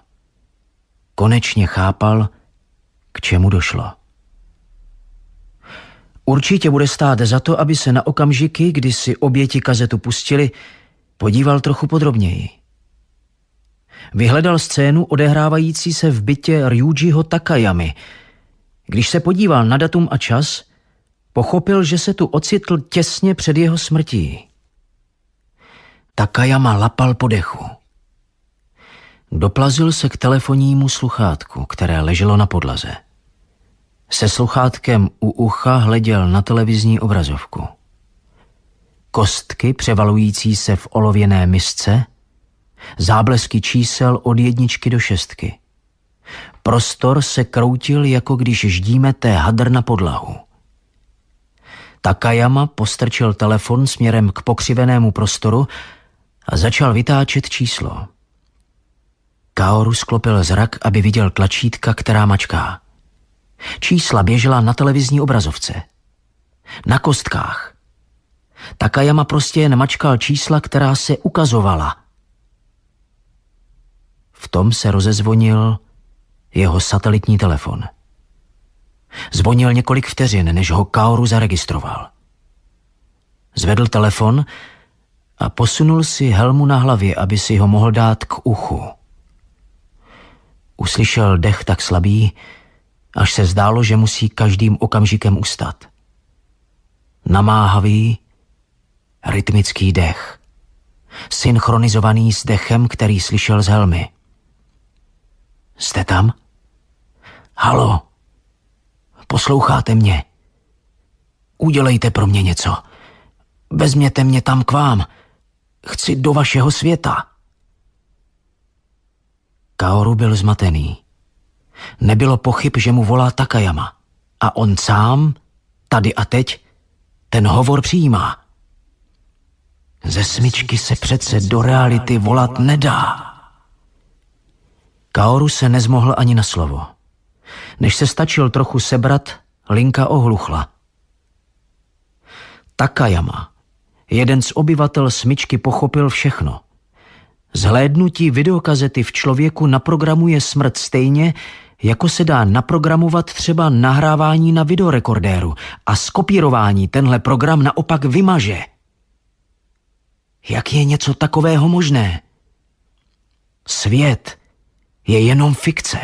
Konečně chápal, k čemu došlo. Určitě bude stát za to, aby se na okamžiky, kdy si oběti kazetu pustili, podíval trochu podrobněji. Vyhledal scénu odehrávající se v bytě Ryujiho Takayami – když se podíval na datum a čas, pochopil, že se tu ocitl těsně před jeho smrtí. Takajama lapal po dechu. Doplazil se k telefonnímu sluchátku, které leželo na podlaze. Se sluchátkem u ucha hleděl na televizní obrazovku. Kostky převalující se v olověné misce, záblesky čísel od jedničky do šestky – Prostor se kroutil, jako když ždíme té hadr na podlahu. Takayama postrčil telefon směrem k pokřivenému prostoru a začal vytáčet číslo. Kaoru sklopil zrak, aby viděl tlačítka, která mačká. Čísla běžela na televizní obrazovce. Na kostkách. Takayama prostě jen mačkal čísla, která se ukazovala. V tom se rozezvonil jeho satelitní telefon. Zvonil několik vteřin, než ho Kaoru zaregistroval. Zvedl telefon a posunul si helmu na hlavě, aby si ho mohl dát k uchu. Uslyšel dech tak slabý, až se zdálo, že musí každým okamžikem ustat. Namáhavý, rytmický dech, synchronizovaný s dechem, který slyšel z helmy. Jste tam? Halo, posloucháte mě? Udělejte pro mě něco. Vezměte mě tam k vám. Chci do vašeho světa. Kaoru byl zmatený. Nebylo pochyb, že mu volá Takayama. A on sám, tady a teď, ten hovor přijímá. Ze smyčky se přece do reality volat nedá. Kaoru se nezmohl ani na slovo. Než se stačil trochu sebrat, linka ohluchla. Takajama, jeden z obyvatel smyčky, pochopil všechno. Zhlédnutí videokazety v člověku naprogramuje smrt stejně, jako se dá naprogramovat třeba nahrávání na videorekordéru a skopírování tenhle program naopak vymaže. Jak je něco takového možné? Svět je jenom fikce.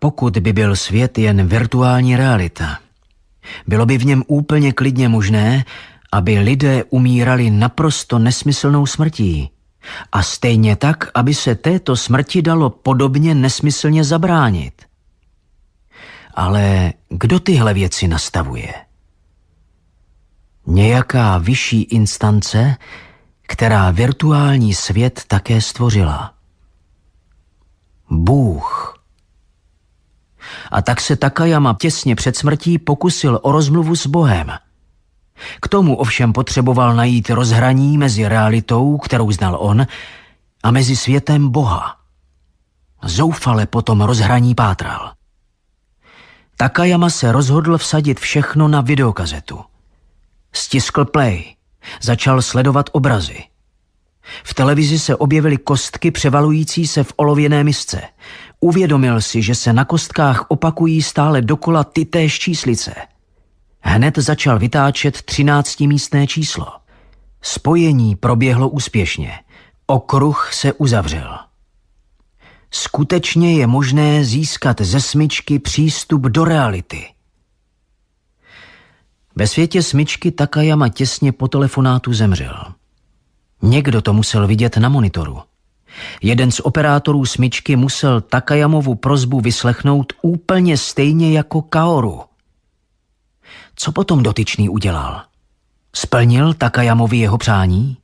Pokud by byl svět jen virtuální realita, bylo by v něm úplně klidně možné, aby lidé umírali naprosto nesmyslnou smrtí. A stejně tak, aby se této smrti dalo podobně nesmyslně zabránit. Ale kdo tyhle věci nastavuje? Nějaká vyšší instance, která virtuální svět také stvořila. Bůh. A tak se Takayama těsně před smrtí pokusil o rozmluvu s Bohem. K tomu ovšem potřeboval najít rozhraní mezi realitou, kterou znal on, a mezi světem Boha. Zoufale potom rozhraní pátral. Takayama se rozhodl vsadit všechno na videokazetu. Stiskl play, začal sledovat obrazy. V televizi se objevily kostky převalující se v olověné misce. Uvědomil si, že se na kostkách opakují stále dokola ty též číslice. Hned začal vytáčet třináctimístné číslo. Spojení proběhlo úspěšně. Okruh se uzavřel. Skutečně je možné získat ze smyčky přístup do reality. Ve světě smyčky Takayama těsně po telefonátu zemřel. Někdo to musel vidět na monitoru – Jeden z operátorů smyčky musel Takajamovu prozbu vyslechnout úplně stejně jako Kaoru. Co potom dotyčný udělal? Splnil Takajamovi jeho přání?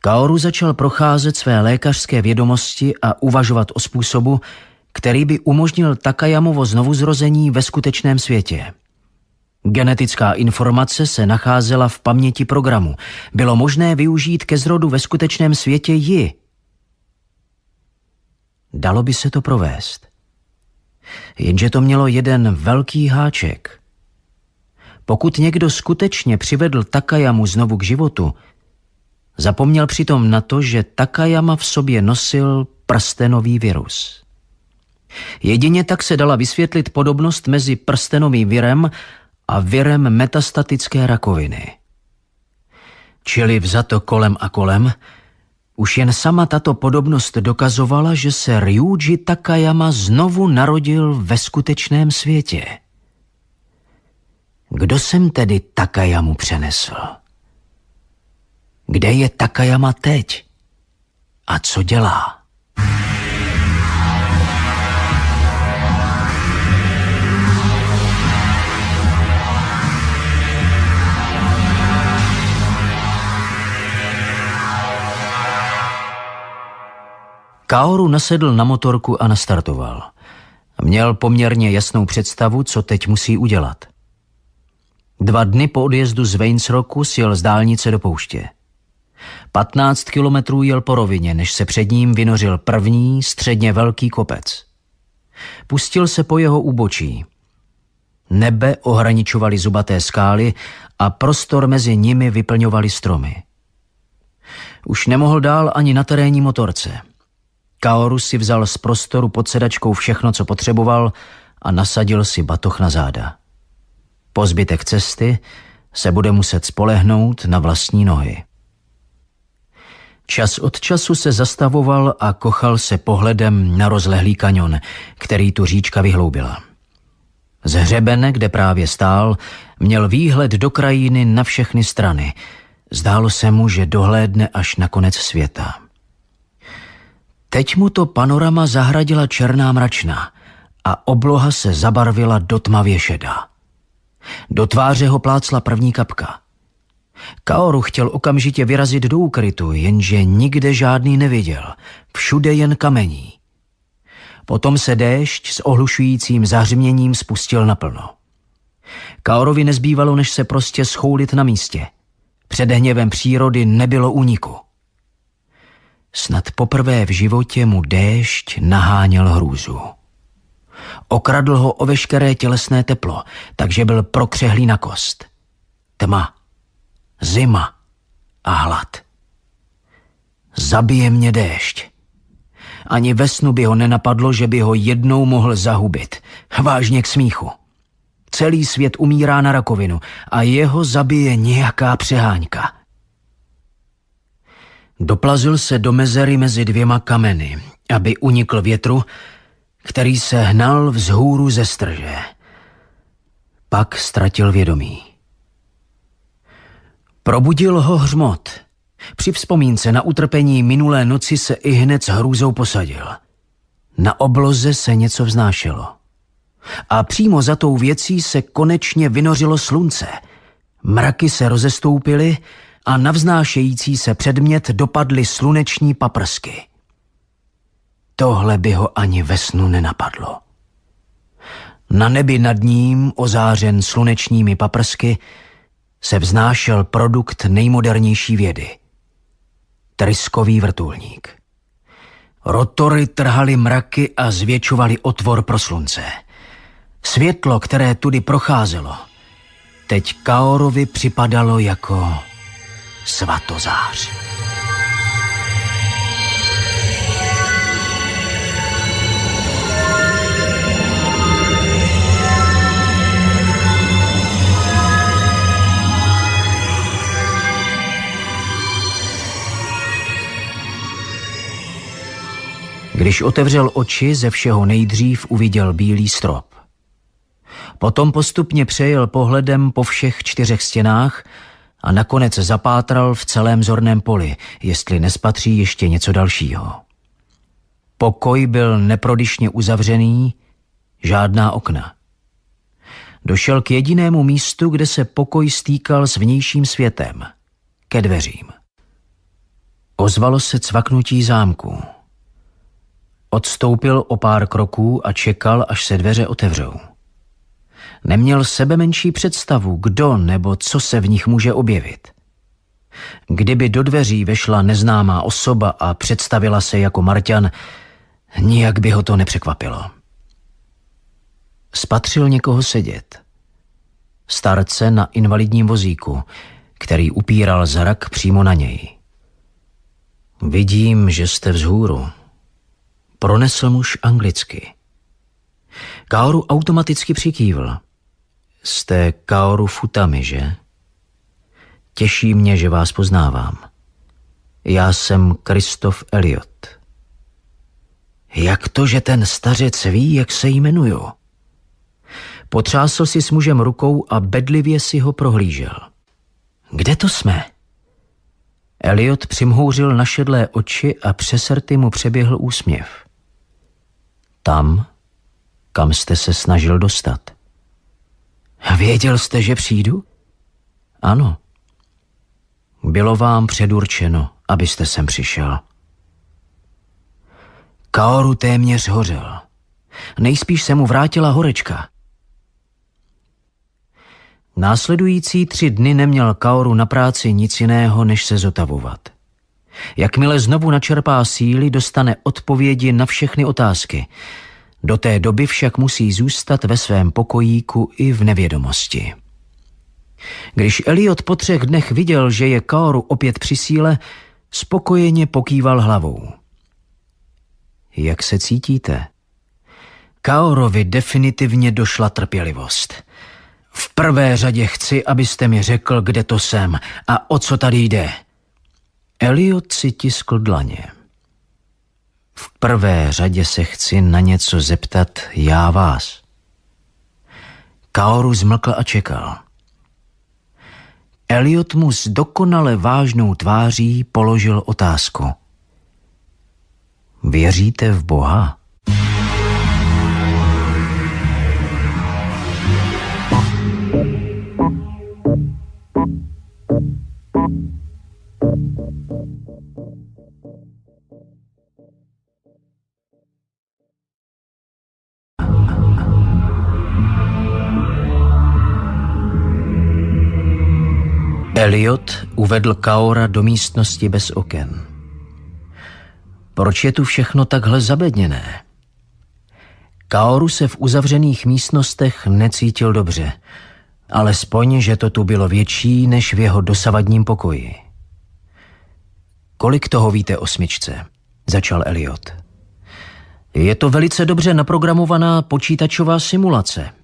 Kaoru začal procházet své lékařské vědomosti a uvažovat o způsobu, který by umožnil Takajamovo znovuzrození ve skutečném světě. Genetická informace se nacházela v paměti programu. Bylo možné využít ke zrodu ve skutečném světě ji. Dalo by se to provést. Jenže to mělo jeden velký háček. Pokud někdo skutečně přivedl Takajamu znovu k životu, zapomněl přitom na to, že Takajama v sobě nosil prstenový virus. Jedině tak se dala vysvětlit podobnost mezi prstenovým virem a virem metastatické rakoviny. Čili vzato kolem a kolem, už jen sama tato podobnost dokazovala, že se Ryuji Takayama znovu narodil ve skutečném světě. Kdo jsem tedy Takayamu přenesl? Kde je Takayama teď? A co dělá? Kaoru nasedl na motorku a nastartoval. Měl poměrně jasnou představu, co teď musí udělat. Dva dny po odjezdu z Vejnsroku sjel z dálnice do pouště. 15 kilometrů jel po rovině, než se před ním vynořil první, středně velký kopec. Pustil se po jeho úbočí. Nebe ohraničovaly zubaté skály a prostor mezi nimi vyplňovaly stromy. Už nemohl dál ani na terénní motorce – Kaoru si vzal z prostoru pod sedačkou všechno, co potřeboval a nasadil si batoh na záda. Po zbytek cesty se bude muset spolehnout na vlastní nohy. Čas od času se zastavoval a kochal se pohledem na rozlehlý kanion, který tu říčka vyhloubila. Z hřebene, kde právě stál, měl výhled do krajiny na všechny strany. Zdálo se mu, že dohlédne až na konec světa. Teď mu to panorama zahradila černá mračna a obloha se zabarvila do tmavě šedá. Do tváře ho plácla první kapka. Kaoru chtěl okamžitě vyrazit do úkrytu, jenže nikde žádný neviděl, všude jen kamení. Potom se déšť s ohlušujícím zahřměním spustil naplno. Kaorovi nezbývalo, než se prostě schoulit na místě. Před hněvem přírody nebylo úniku. Snad poprvé v životě mu déšť naháněl hrůzu. Okradl ho o veškeré tělesné teplo, takže byl prokřehlý na kost. Tma, zima a hlad. Zabije mě déšť. Ani ve snu by ho nenapadlo, že by ho jednou mohl zahubit. Vážně k smíchu. Celý svět umírá na rakovinu a jeho zabije nějaká přeháňka – Doplazil se do mezery mezi dvěma kameny, aby unikl větru, který se hnal vzhůru ze strže. Pak ztratil vědomí. Probudil ho hřmot. Při vzpomínce na utrpení minulé noci se i hned s hrůzou posadil. Na obloze se něco vznášelo. A přímo za tou věcí se konečně vynořilo slunce. Mraky se rozestoupily a vznášející se předmět dopadly sluneční paprsky. Tohle by ho ani ve snu nenapadlo. Na nebi nad ním, ozářen slunečními paprsky, se vznášel produkt nejmodernější vědy. Tryskový vrtulník. Rotory trhaly mraky a zvětšovaly otvor pro slunce. Světlo, které tudy procházelo, teď Kaorovi připadalo jako svatozář. Když otevřel oči, ze všeho nejdřív uviděl bílý strop. Potom postupně přejel pohledem po všech čtyřech stěnách a nakonec zapátral v celém zorném poli, jestli nespatří ještě něco dalšího. Pokoj byl neprodyšně uzavřený, žádná okna. Došel k jedinému místu, kde se pokoj stýkal s vnějším světem, ke dveřím. Ozvalo se cvaknutí zámku. Odstoupil o pár kroků a čekal, až se dveře otevřou. Neměl sebe menší představu, kdo nebo co se v nich může objevit. Kdyby do dveří vešla neznámá osoba a představila se jako Marťan, nijak by ho to nepřekvapilo. Spatřil někoho sedět. Starce na invalidním vozíku, který upíral zrak přímo na něj. Vidím, že jste vzhůru. Pronesl muž anglicky. Káru automaticky přikývl. Jste Kaoru Futami, že? Těší mě, že vás poznávám. Já jsem Kristof Eliot. Jak to, že ten stařec ví, jak se jmenuju? Potřásl si s mužem rukou a bedlivě si ho prohlížel. Kde to jsme? Eliot přimhouřil našedlé oči a přes mu přeběhl úsměv. Tam, kam jste se snažil dostat. A věděl jste, že přijdu? Ano. Bylo vám předurčeno, abyste sem přišel. Kaoru téměř hořel. Nejspíš se mu vrátila horečka. Následující tři dny neměl Kaoru na práci nic jiného, než se zotavovat. Jakmile znovu načerpá síly, dostane odpovědi na všechny otázky – do té doby však musí zůstat ve svém pokojíku i v nevědomosti. Když Eliot po třech dnech viděl, že je Kaoru opět při síle, spokojeně pokýval hlavou. Jak se cítíte? Kaorovi definitivně došla trpělivost. V prvé řadě chci, abyste mi řekl, kde to jsem a o co tady jde. Eliot si tiskl dlaně. V prvé řadě se chci na něco zeptat já vás. Kaoru zmlkl a čekal. Eliot mu s dokonale vážnou tváří položil otázku. Věříte v Boha? Eliot uvedl Kaora do místnosti bez oken. Proč je tu všechno takhle zabedněné? Kaoru se v uzavřených místnostech necítil dobře, alespoň, že to tu bylo větší než v jeho dosavadním pokoji. Kolik toho víte o smyčce? Začal Eliot. Je to velice dobře naprogramovaná počítačová simulace –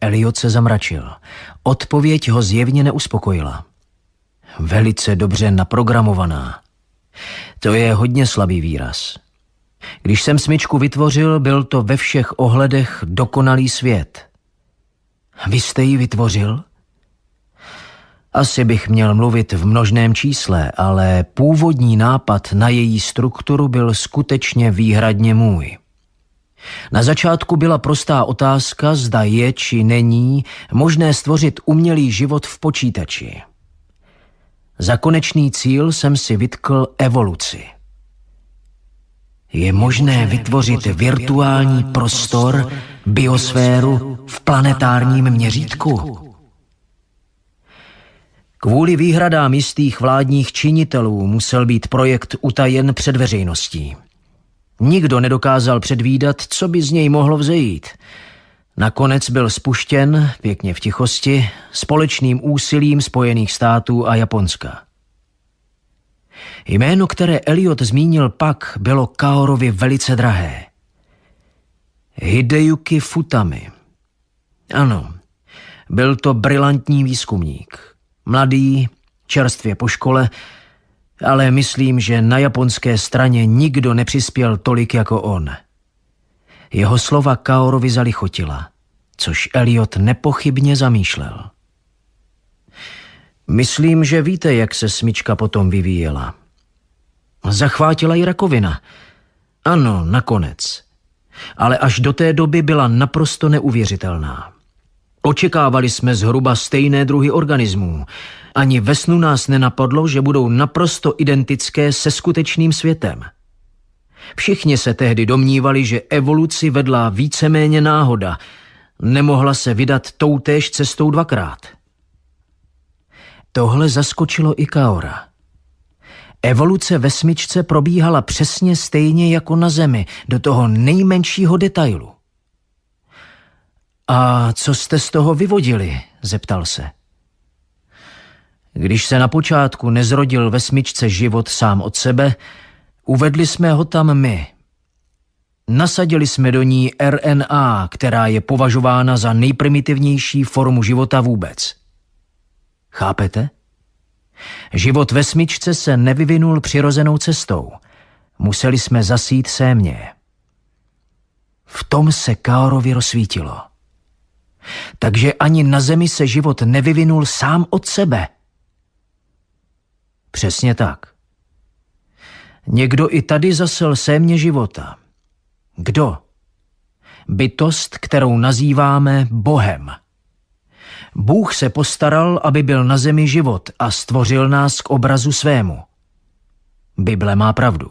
Eliot se zamračil. Odpověď ho zjevně neuspokojila. Velice dobře naprogramovaná. To je hodně slabý výraz. Když jsem smyčku vytvořil, byl to ve všech ohledech dokonalý svět. Vy jste ji vytvořil? Asi bych měl mluvit v množném čísle, ale původní nápad na její strukturu byl skutečně výhradně můj. Na začátku byla prostá otázka, zda je či není možné stvořit umělý život v počítači. Za konečný cíl jsem si vytkl evoluci. Je možné vytvořit virtuální prostor, biosféru v planetárním měřítku? Kvůli výhradám jistých vládních činitelů musel být projekt utajen před veřejností. Nikdo nedokázal předvídat, co by z něj mohlo vzejít. Nakonec byl spuštěn, pěkně v tichosti, společným úsilím Spojených států a Japonska. Jméno, které Elliot zmínil pak, bylo Kaorovi velice drahé. Hideyuki Futami. Ano, byl to brilantní výzkumník. Mladý, čerstvě po škole, ale myslím, že na japonské straně nikdo nepřispěl tolik jako on. Jeho slova Kaorovi zalichotila, což Eliot nepochybně zamýšlel. Myslím, že víte, jak se smyčka potom vyvíjela. Zachvátila ji rakovina. Ano, nakonec. Ale až do té doby byla naprosto neuvěřitelná. Očekávali jsme zhruba stejné druhy organismů, ani ve snu nás nenapadlo, že budou naprosto identické se skutečným světem. Všichni se tehdy domnívali, že evoluci vedla víceméně náhoda, nemohla se vydat toutéž cestou dvakrát. Tohle zaskočilo i Kaora. Evoluce ve smyčce probíhala přesně stejně jako na Zemi, do toho nejmenšího detailu. A co jste z toho vyvodili? zeptal se. Když se na počátku nezrodil ve smyčce život sám od sebe, uvedli jsme ho tam my. Nasadili jsme do ní RNA, která je považována za nejprimitivnější formu života vůbec. Chápete? Život ve smyčce se nevyvinul přirozenou cestou. Museli jsme zasít sémě. V tom se Kaorovi rozsvítilo. Takže ani na zemi se život nevyvinul sám od sebe – Přesně tak. Někdo i tady zasel sémě života. Kdo? Bytost, kterou nazýváme Bohem. Bůh se postaral, aby byl na zemi život a stvořil nás k obrazu svému. Bible má pravdu.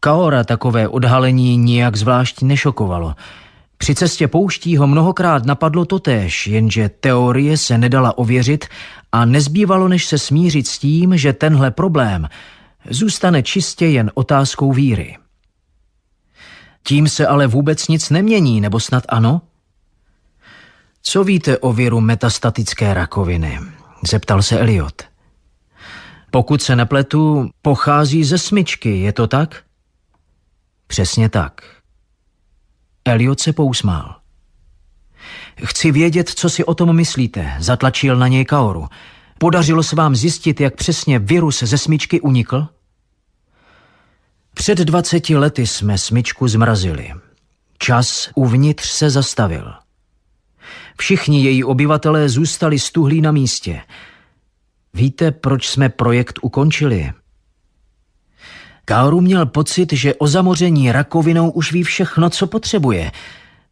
Kaora takové odhalení nijak zvlášť nešokovalo. Při cestě pouští ho mnohokrát napadlo totéž, jenže teorie se nedala ověřit a nezbývalo než se smířit s tím, že tenhle problém zůstane čistě jen otázkou víry. Tím se ale vůbec nic nemění, nebo snad ano? Co víte o viru metastatické rakoviny? Zeptal se Eliot. Pokud se nepletu, pochází ze smyčky, je to tak? Přesně tak. Eliot se pousmál. Chci vědět, co si o tom myslíte, zatlačil na něj Kaoru. Podařilo se vám zjistit, jak přesně virus ze smyčky unikl? Před 20 lety jsme smyčku zmrazili. Čas uvnitř se zastavil. Všichni její obyvatelé zůstali stuhlí na místě. Víte, proč jsme projekt ukončili? Kaoru měl pocit, že o zamoření rakovinou už ví všechno, co potřebuje –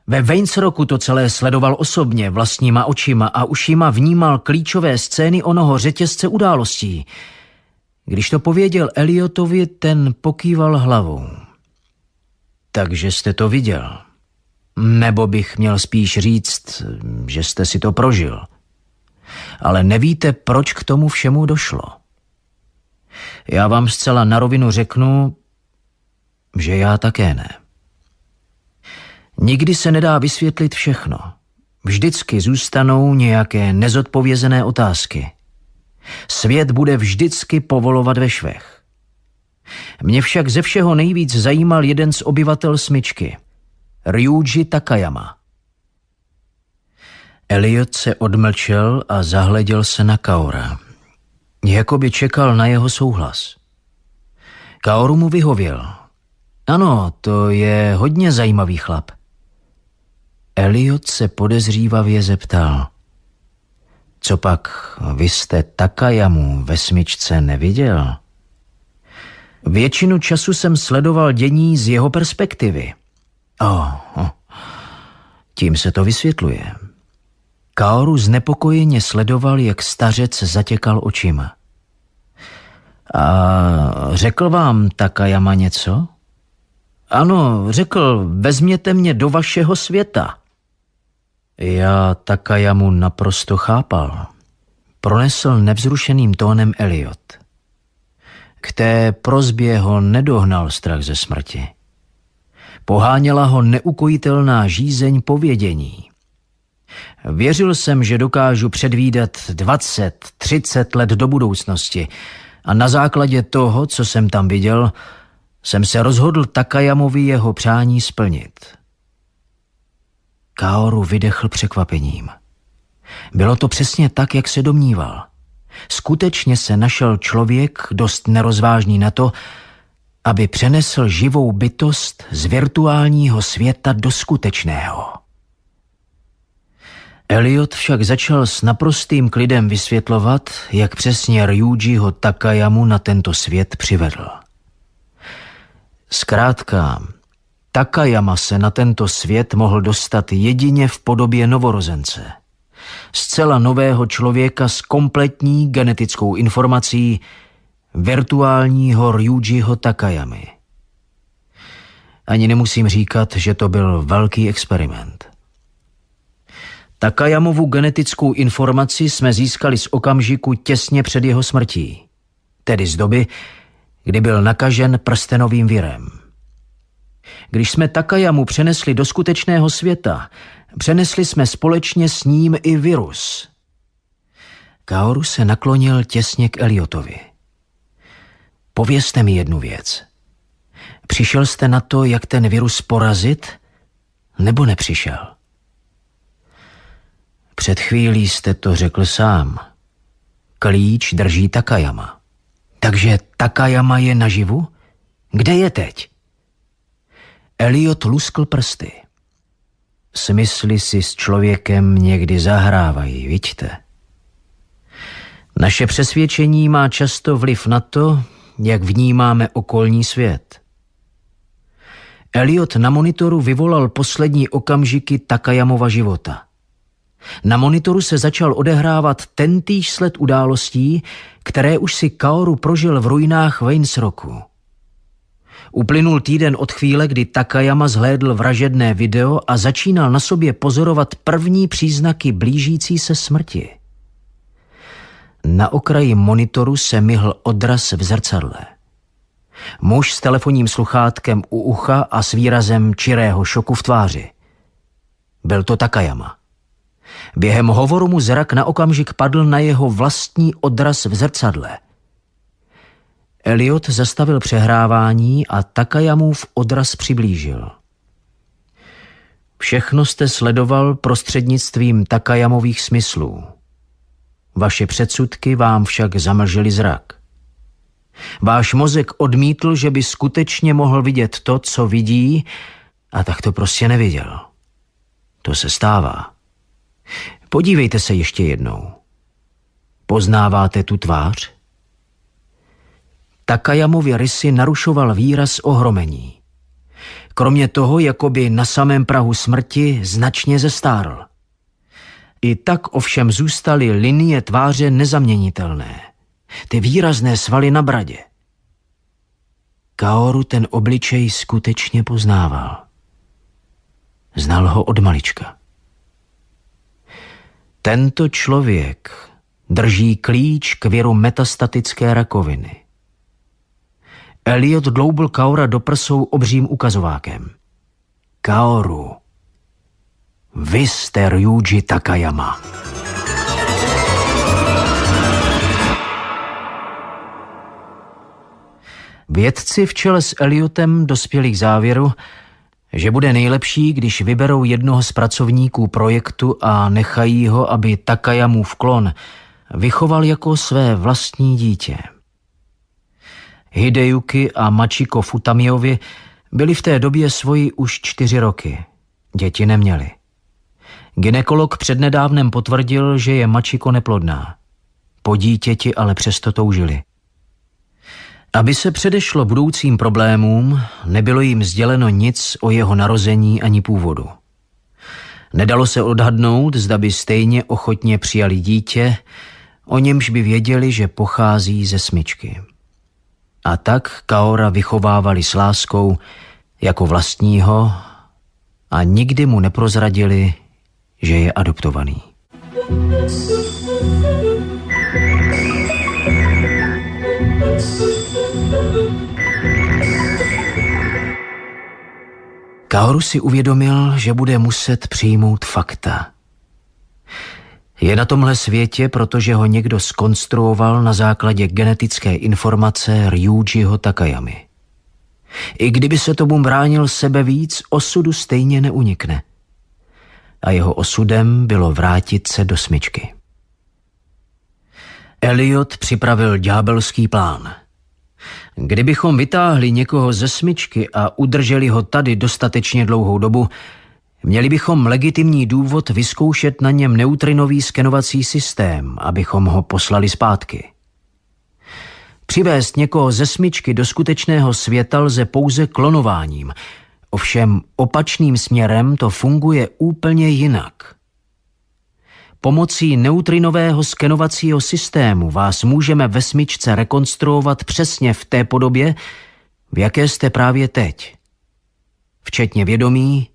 ve roku to celé sledoval osobně, vlastníma očima a ušima vnímal klíčové scény onoho řetězce událostí. Když to pověděl Eliotovi, ten pokýval hlavou. Takže jste to viděl. Nebo bych měl spíš říct, že jste si to prožil. Ale nevíte, proč k tomu všemu došlo. Já vám zcela na rovinu řeknu, že já také ne. Nikdy se nedá vysvětlit všechno. Vždycky zůstanou nějaké nezodpovězené otázky. Svět bude vždycky povolovat ve švech. Mě však ze všeho nejvíc zajímal jeden z obyvatel smyčky, Ryuji Takayama. Eliot se odmlčel a zahleděl se na Kaora. Jakoby čekal na jeho souhlas. Kaoru mu vyhověl. Ano, to je hodně zajímavý chlap. Eliot se podezřívavě zeptal. Co pak vy jste Takajamu ve smyčce neviděl? Většinu času jsem sledoval dění z jeho perspektivy. Oh, oh. Tím se to vysvětluje. Kaoru znepokojeně sledoval, jak stařec zatěkal očima. A řekl vám Takajama něco? Ano, řekl, vezměte mě do vašeho světa. Já Takayamu naprosto chápal. Pronesl nevzrušeným tónem Eliot. K té prozbě ho nedohnal strach ze smrti. Poháněla ho neukojitelná žízeň povědění. Věřil jsem, že dokážu předvídat 20, 30 let do budoucnosti a na základě toho, co jsem tam viděl, jsem se rozhodl Takajamovi jeho přání splnit. Kaoru vydechl překvapením. Bylo to přesně tak, jak se domníval. Skutečně se našel člověk dost nerozvážný na to, aby přenesl živou bytost z virtuálního světa do skutečného. Elliot však začal s naprostým klidem vysvětlovat, jak přesně Ryujiho Takayamu na tento svět přivedl. Zkrátka, Takajama se na tento svět mohl dostat jedině v podobě novorozence. Zcela nového člověka s kompletní genetickou informací virtuálního Ryujiho Takayamy. Ani nemusím říkat, že to byl velký experiment. Takayamovu genetickou informaci jsme získali z okamžiku těsně před jeho smrtí, tedy z doby, kdy byl nakažen prstenovým virem. Když jsme Takajamu přenesli do skutečného světa, přenesli jsme společně s ním i virus. Kaoru se naklonil těsně k Eliotovi. Povězte mi jednu věc. Přišel jste na to, jak ten virus porazit, nebo nepřišel? Před chvílí jste to řekl sám. Klíč drží Takajama. Takže Takajama je naživu? Kde je teď? Eliot luskl prsty. Smysly si s člověkem někdy zahrávají, vidíte. Naše přesvědčení má často vliv na to, jak vnímáme okolní svět. Eliot na monitoru vyvolal poslední okamžiky Takajamova života. Na monitoru se začal odehrávat tentýž sled událostí, které už si Kaoru prožil v ruinách Vainsroku. Uplynul týden od chvíle, kdy Takayama zhlédl vražedné video a začínal na sobě pozorovat první příznaky blížící se smrti. Na okraji monitoru se myhl odraz v zrcadle. Muž s telefonním sluchátkem u ucha a s výrazem čirého šoku v tváři. Byl to Takayama. Během hovoru mu zrak na okamžik padl na jeho vlastní odraz v zrcadle – Eliot zastavil přehrávání a takajamův odraz přiblížil. Všechno jste sledoval prostřednictvím takajamových smyslů. Vaše předsudky vám však zamlžily zrak. Váš mozek odmítl, že by skutečně mohl vidět to, co vidí, a tak to prostě neviděl. To se stává. Podívejte se ještě jednou. Poznáváte tu tvář? Takajamovi rysy narušoval výraz ohromení. Kromě toho, jako by na samém Prahu smrti značně zestárl. I tak ovšem zůstaly linie tváře nezaměnitelné. Ty výrazné svaly na bradě. Kaoru ten obličej skutečně poznával. Znal ho od malička. Tento člověk drží klíč k viru metastatické rakoviny – Elliot dloubl Kaora do prsou obřím ukazovákem. Kaoru, vy jste Ryuji Takayama. Vědci v čele s Eliotem dospěli k závěru, že bude nejlepší, když vyberou jednoho z pracovníků projektu a nechají ho, aby Takayamův klon vychoval jako své vlastní dítě. Hideyuki a Machiko Futamiovi byli v té době svoji už čtyři roky. Děti neměli. Ginekolog přednedávnem potvrdil, že je Machiko neplodná. Po dítěti ale přesto toužili. Aby se předešlo budoucím problémům, nebylo jim sděleno nic o jeho narození ani původu. Nedalo se odhadnout, zda by stejně ochotně přijali dítě, o němž by věděli, že pochází ze smyčky. A tak Kaora vychovávali s láskou jako vlastního a nikdy mu neprozradili, že je adoptovaný. Kaoru si uvědomil, že bude muset přijmout fakta – je na tomhle světě, protože ho někdo skonstruoval na základě genetické informace Ryujiho Takayami. I kdyby se tomu bránil sebe víc, osudu stejně neunikne. A jeho osudem bylo vrátit se do smyčky. Elliot připravil ďábelský plán. Kdybychom vytáhli někoho ze smyčky a udrželi ho tady dostatečně dlouhou dobu, Měli bychom legitimní důvod vyzkoušet na něm neutrinový skenovací systém, abychom ho poslali zpátky. Přivést někoho ze smyčky do skutečného světa lze pouze klonováním, ovšem opačným směrem to funguje úplně jinak. Pomocí neutrinového skenovacího systému vás můžeme ve smyčce rekonstruovat přesně v té podobě, v jaké jste právě teď. Včetně vědomí,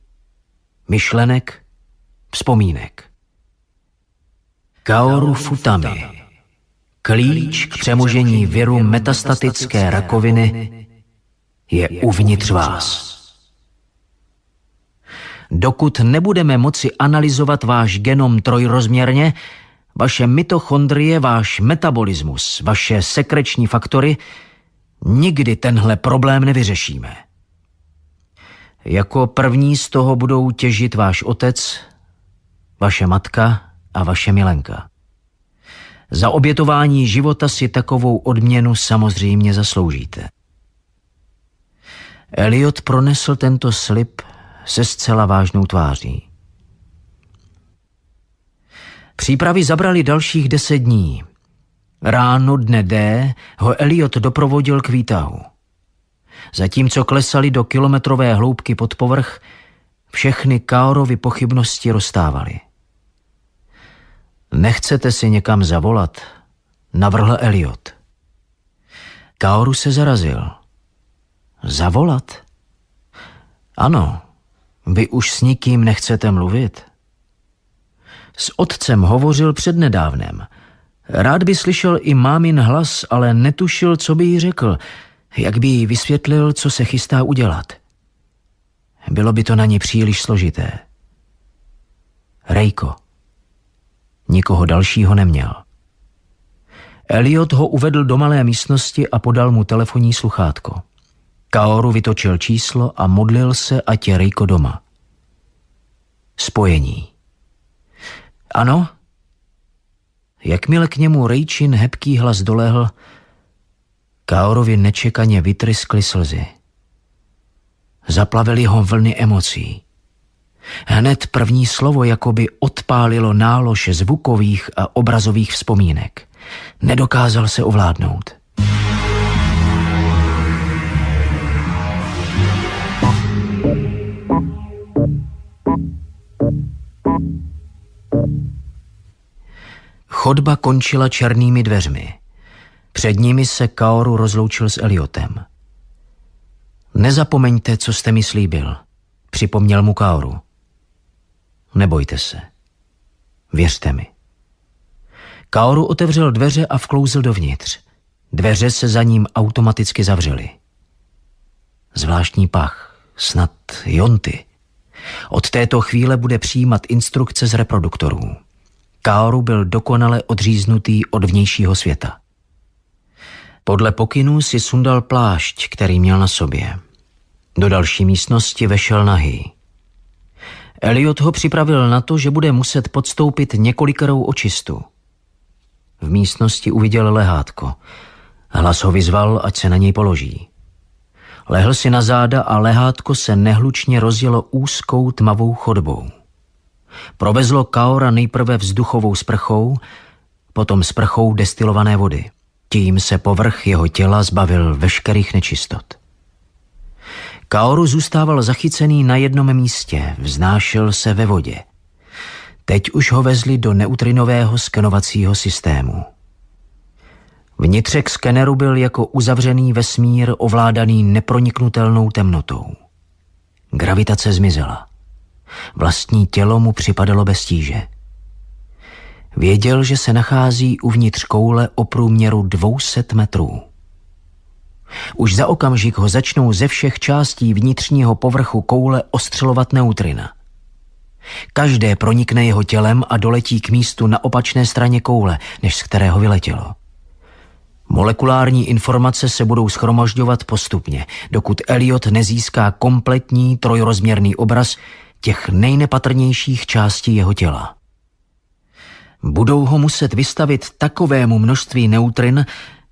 myšlenek, vzpomínek. Kaoru Futami Klíč k přemožení viru metastatické rakoviny je uvnitř vás. Dokud nebudeme moci analyzovat váš genom trojrozměrně, vaše mitochondrie, váš metabolismus, vaše sekreční faktory, nikdy tenhle problém nevyřešíme. Jako první z toho budou těžit váš otec, vaše matka a vaše milenka. Za obětování života si takovou odměnu samozřejmě zasloužíte. Eliot pronesl tento slib se zcela vážnou tváří. Přípravy zabrali dalších deset dní. Ráno dne D ho Eliot doprovodil k výtahu. Zatímco klesali do kilometrové hloubky pod povrch, všechny Kaorovy pochybnosti rozstávaly. Nechcete si někam zavolat, navrhl Eliot. Kaoru se zarazil. Zavolat? Ano, vy už s nikým nechcete mluvit. S otcem hovořil přednedávnem. Rád by slyšel i mámin hlas, ale netušil, co by jí řekl – jak by jí vysvětlil, co se chystá udělat? Bylo by to na ní příliš složité. Rejko. Nikoho dalšího neměl. Elliot ho uvedl do malé místnosti a podal mu telefonní sluchátko. Kaoru vytočil číslo a modlil se, ať je Rejko doma. Spojení. Ano? Jakmile k němu Rejčin hebký hlas dolehl, Kaorovi nečekaně vytryskly slzy. Zaplavili ho vlny emocí. Hned první slovo jakoby odpálilo nálož zvukových a obrazových vzpomínek. Nedokázal se ovládnout. Chodba končila černými dveřmi. Před nimi se Kaoru rozloučil s Eliotem. Nezapomeňte, co jste mi slíbil, připomněl mu Kaoru. Nebojte se. Věřte mi. Kaoru otevřel dveře a vklouzl dovnitř. Dveře se za ním automaticky zavřely. Zvláštní pach, snad jonty. Od této chvíle bude přijímat instrukce z reproduktorů. Kaoru byl dokonale odříznutý od vnějšího světa. Podle pokynů si sundal plášť, který měl na sobě. Do další místnosti vešel nahý. Eliot ho připravil na to, že bude muset podstoupit několikrou očistu. V místnosti uviděl lehátko. Hlas ho vyzval, ať se na něj položí. Lehl si na záda a lehátko se nehlučně rozjelo úzkou tmavou chodbou. Provezlo Kaora nejprve vzduchovou sprchou, potom sprchou destilované vody. Tím se povrch jeho těla zbavil veškerých nečistot. Kaoru zůstával zachycený na jednom místě, vznášel se ve vodě. Teď už ho vezli do neutrinového skenovacího systému. Vnitřek skeneru byl jako uzavřený vesmír ovládaný neproniknutelnou temnotou. Gravitace zmizela. Vlastní tělo mu připadalo bez tíže. Věděl, že se nachází uvnitř koule o průměru 200 metrů. Už za okamžik ho začnou ze všech částí vnitřního povrchu koule ostřelovat neutrina. Každé pronikne jeho tělem a doletí k místu na opačné straně koule, než z kterého vyletělo. Molekulární informace se budou schromažďovat postupně, dokud Elliot nezíská kompletní trojrozměrný obraz těch nejnepatrnějších částí jeho těla budou ho muset vystavit takovému množství neutrin,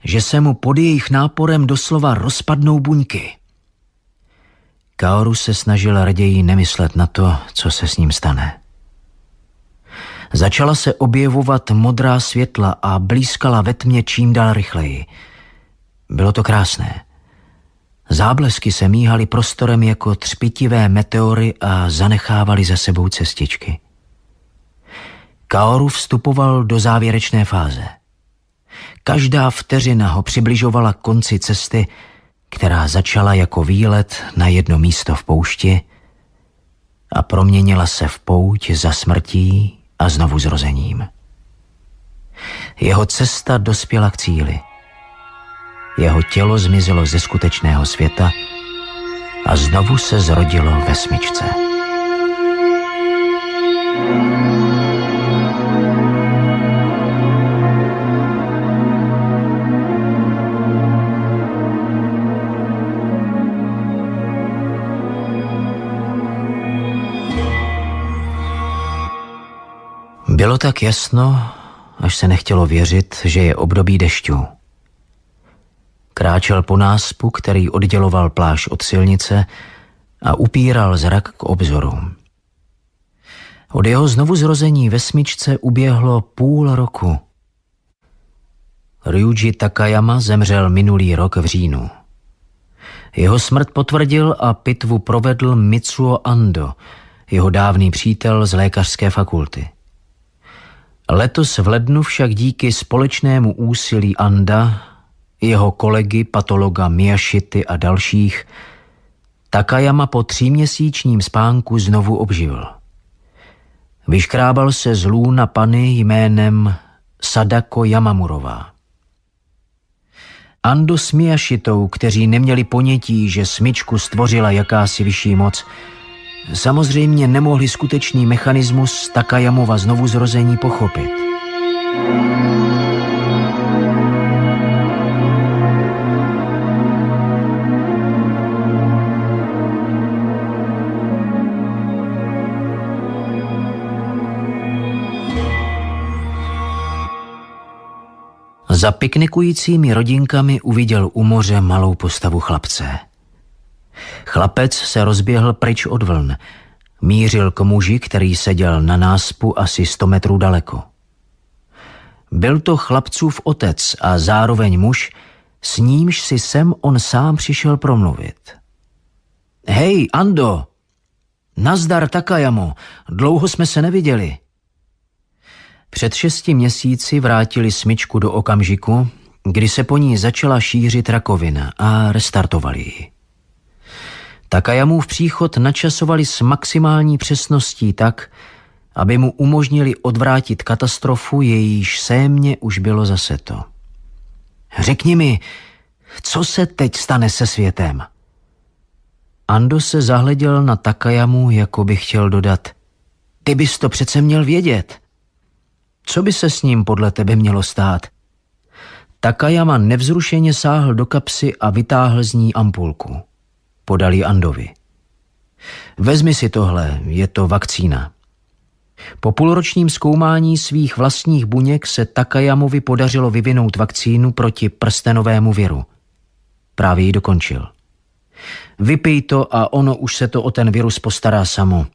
že se mu pod jejich náporem doslova rozpadnou buňky. Kaoru se snažil raději nemyslet na to, co se s ním stane. Začala se objevovat modrá světla a blízkala ve tmě čím dál rychleji. Bylo to krásné. Záblesky se míhaly prostorem jako třpitivé meteory a zanechávaly za sebou cestičky. Kaoru vstupoval do závěrečné fáze. Každá vteřina ho přibližovala konci cesty, která začala jako výlet na jedno místo v poušti a proměnila se v pouť za smrtí a znovu zrozením. Jeho cesta dospěla k cíli. Jeho tělo zmizelo ze skutečného světa a znovu se zrodilo ve smyčce. thank you Bylo tak jasno, až se nechtělo věřit, že je období dešťů. Kráčel po náspu, který odděloval pláž od silnice a upíral zrak k obzoru. Od jeho znovu zrození ve smyčce uběhlo půl roku. Ryuji Takayama zemřel minulý rok v říjnu. Jeho smrt potvrdil a pitvu provedl Mitsuo Ando, jeho dávný přítel z lékařské fakulty. Letos v lednu však díky společnému úsilí Anda, jeho kolegy, patologa Miyashity a dalších, Takayama po tříměsíčním spánku znovu obživl. Vyškrábal se z lůna pany jménem Sadako Yamamurová. Ando s Miyashitou, kteří neměli ponětí, že smyčku stvořila jakási vyšší moc, samozřejmě nemohli skutečný mechanismus Takayamova znovuzrození pochopit. Za piknikujícími rodinkami uviděl u moře malou postavu chlapce. Chlapec se rozběhl pryč od vln. Mířil k muži, který seděl na náspu asi 100 metrů daleko. Byl to chlapcův otec a zároveň muž, s nímž si sem on sám přišel promluvit. Hej, Ando! Nazdar Takajamo, dlouho jsme se neviděli. Před šesti měsíci vrátili smyčku do okamžiku, kdy se po ní začala šířit rakovina a restartovali ji jamův příchod načasovali s maximální přesností tak, aby mu umožnili odvrátit katastrofu, jejíž sémě už bylo to. Řekni mi, co se teď stane se světem? Ando se zahleděl na Takajamu, jako by chtěl dodat. Ty bys to přece měl vědět. Co by se s ním podle tebe mělo stát? Takajama nevzrušeně sáhl do kapsy a vytáhl z ní ampulku podal ji Andovi. Vezmi si tohle, je to vakcína. Po půlročním zkoumání svých vlastních buněk se takajamovi podařilo vyvinout vakcínu proti prstenovému viru. Právě ji dokončil. Vypij to a ono už se to o ten virus postará samo.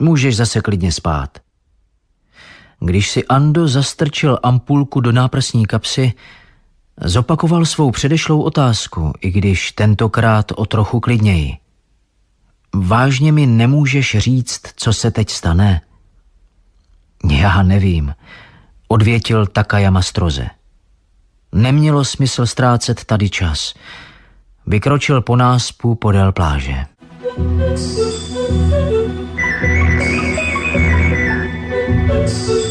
Můžeš zase klidně spát. Když si Ando zastrčil ampulku do náprsní kapsy, Zopakoval svou předešlou otázku, i když tentokrát o trochu klidněji. Vážně mi nemůžeš říct, co se teď stane? Já nevím, odvětil Takayama stroze. Nemělo smysl ztrácet tady čas. Vykročil po náspu podél pláže. Thank you.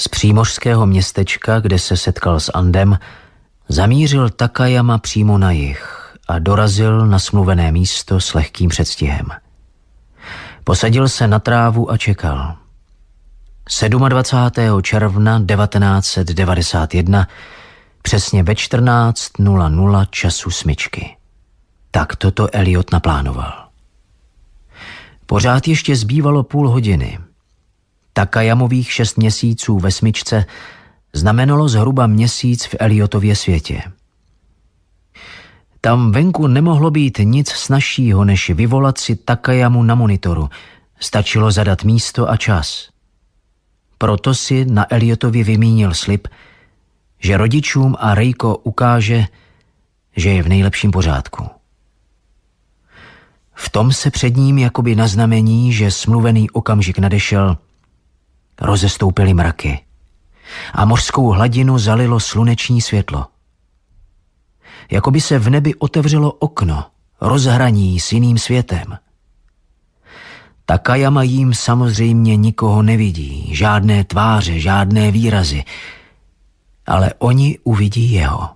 Z přímořského městečka, kde se setkal s Andem, zamířil Takayama přímo na jih a dorazil na smluvené místo s lehkým předstihem. Posadil se na trávu a čekal. 27. června 1991, přesně ve 14.00 času smyčky. Tak toto Eliot naplánoval. Pořád ještě zbývalo půl hodiny – Takajamových šest měsíců ve smyčce znamenalo zhruba měsíc v Eliotově světě. Tam venku nemohlo být nic snažšího, než vyvolat si Takajamu na monitoru. Stačilo zadat místo a čas. Proto si na Eliotovi vymínil slib, že rodičům a Rejko ukáže, že je v nejlepším pořádku. V tom se před ním jakoby na znamení, že smluvený okamžik nadešel – rozestoupily mraky a mořskou hladinu zalilo sluneční světlo. Jakoby se v nebi otevřelo okno, rozhraní s jiným světem. Takajama jim samozřejmě nikoho nevidí, žádné tváře, žádné výrazy, ale oni uvidí jeho.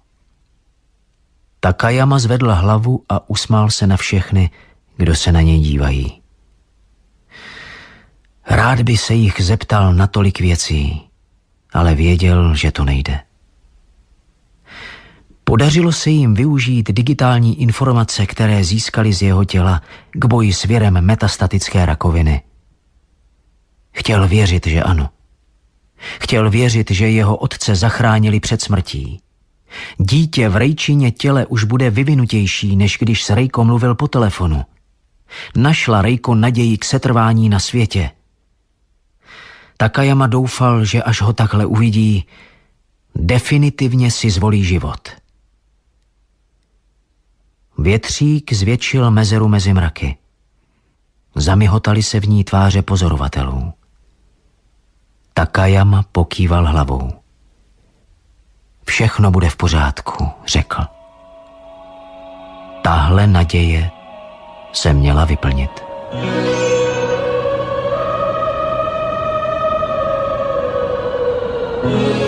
Takajama zvedl hlavu a usmál se na všechny, kdo se na něj dívají. Rád by se jich zeptal na tolik věcí, ale věděl, že to nejde. Podařilo se jim využít digitální informace, které získali z jeho těla k boji s věrem metastatické rakoviny. Chtěl věřit, že ano. Chtěl věřit, že jeho otce zachránili před smrtí. Dítě v rejčině těle už bude vyvinutější, než když s Rejko mluvil po telefonu. Našla Rejko naději k setrvání na světě – Takayama doufal, že až ho takhle uvidí, definitivně si zvolí život. Větřík zvětšil mezeru mezi mraky. Zamihotali se v ní tváře pozorovatelů. Takayama pokýval hlavou. Všechno bude v pořádku, řekl. Tahle naděje se měla vyplnit. thank you Yeah.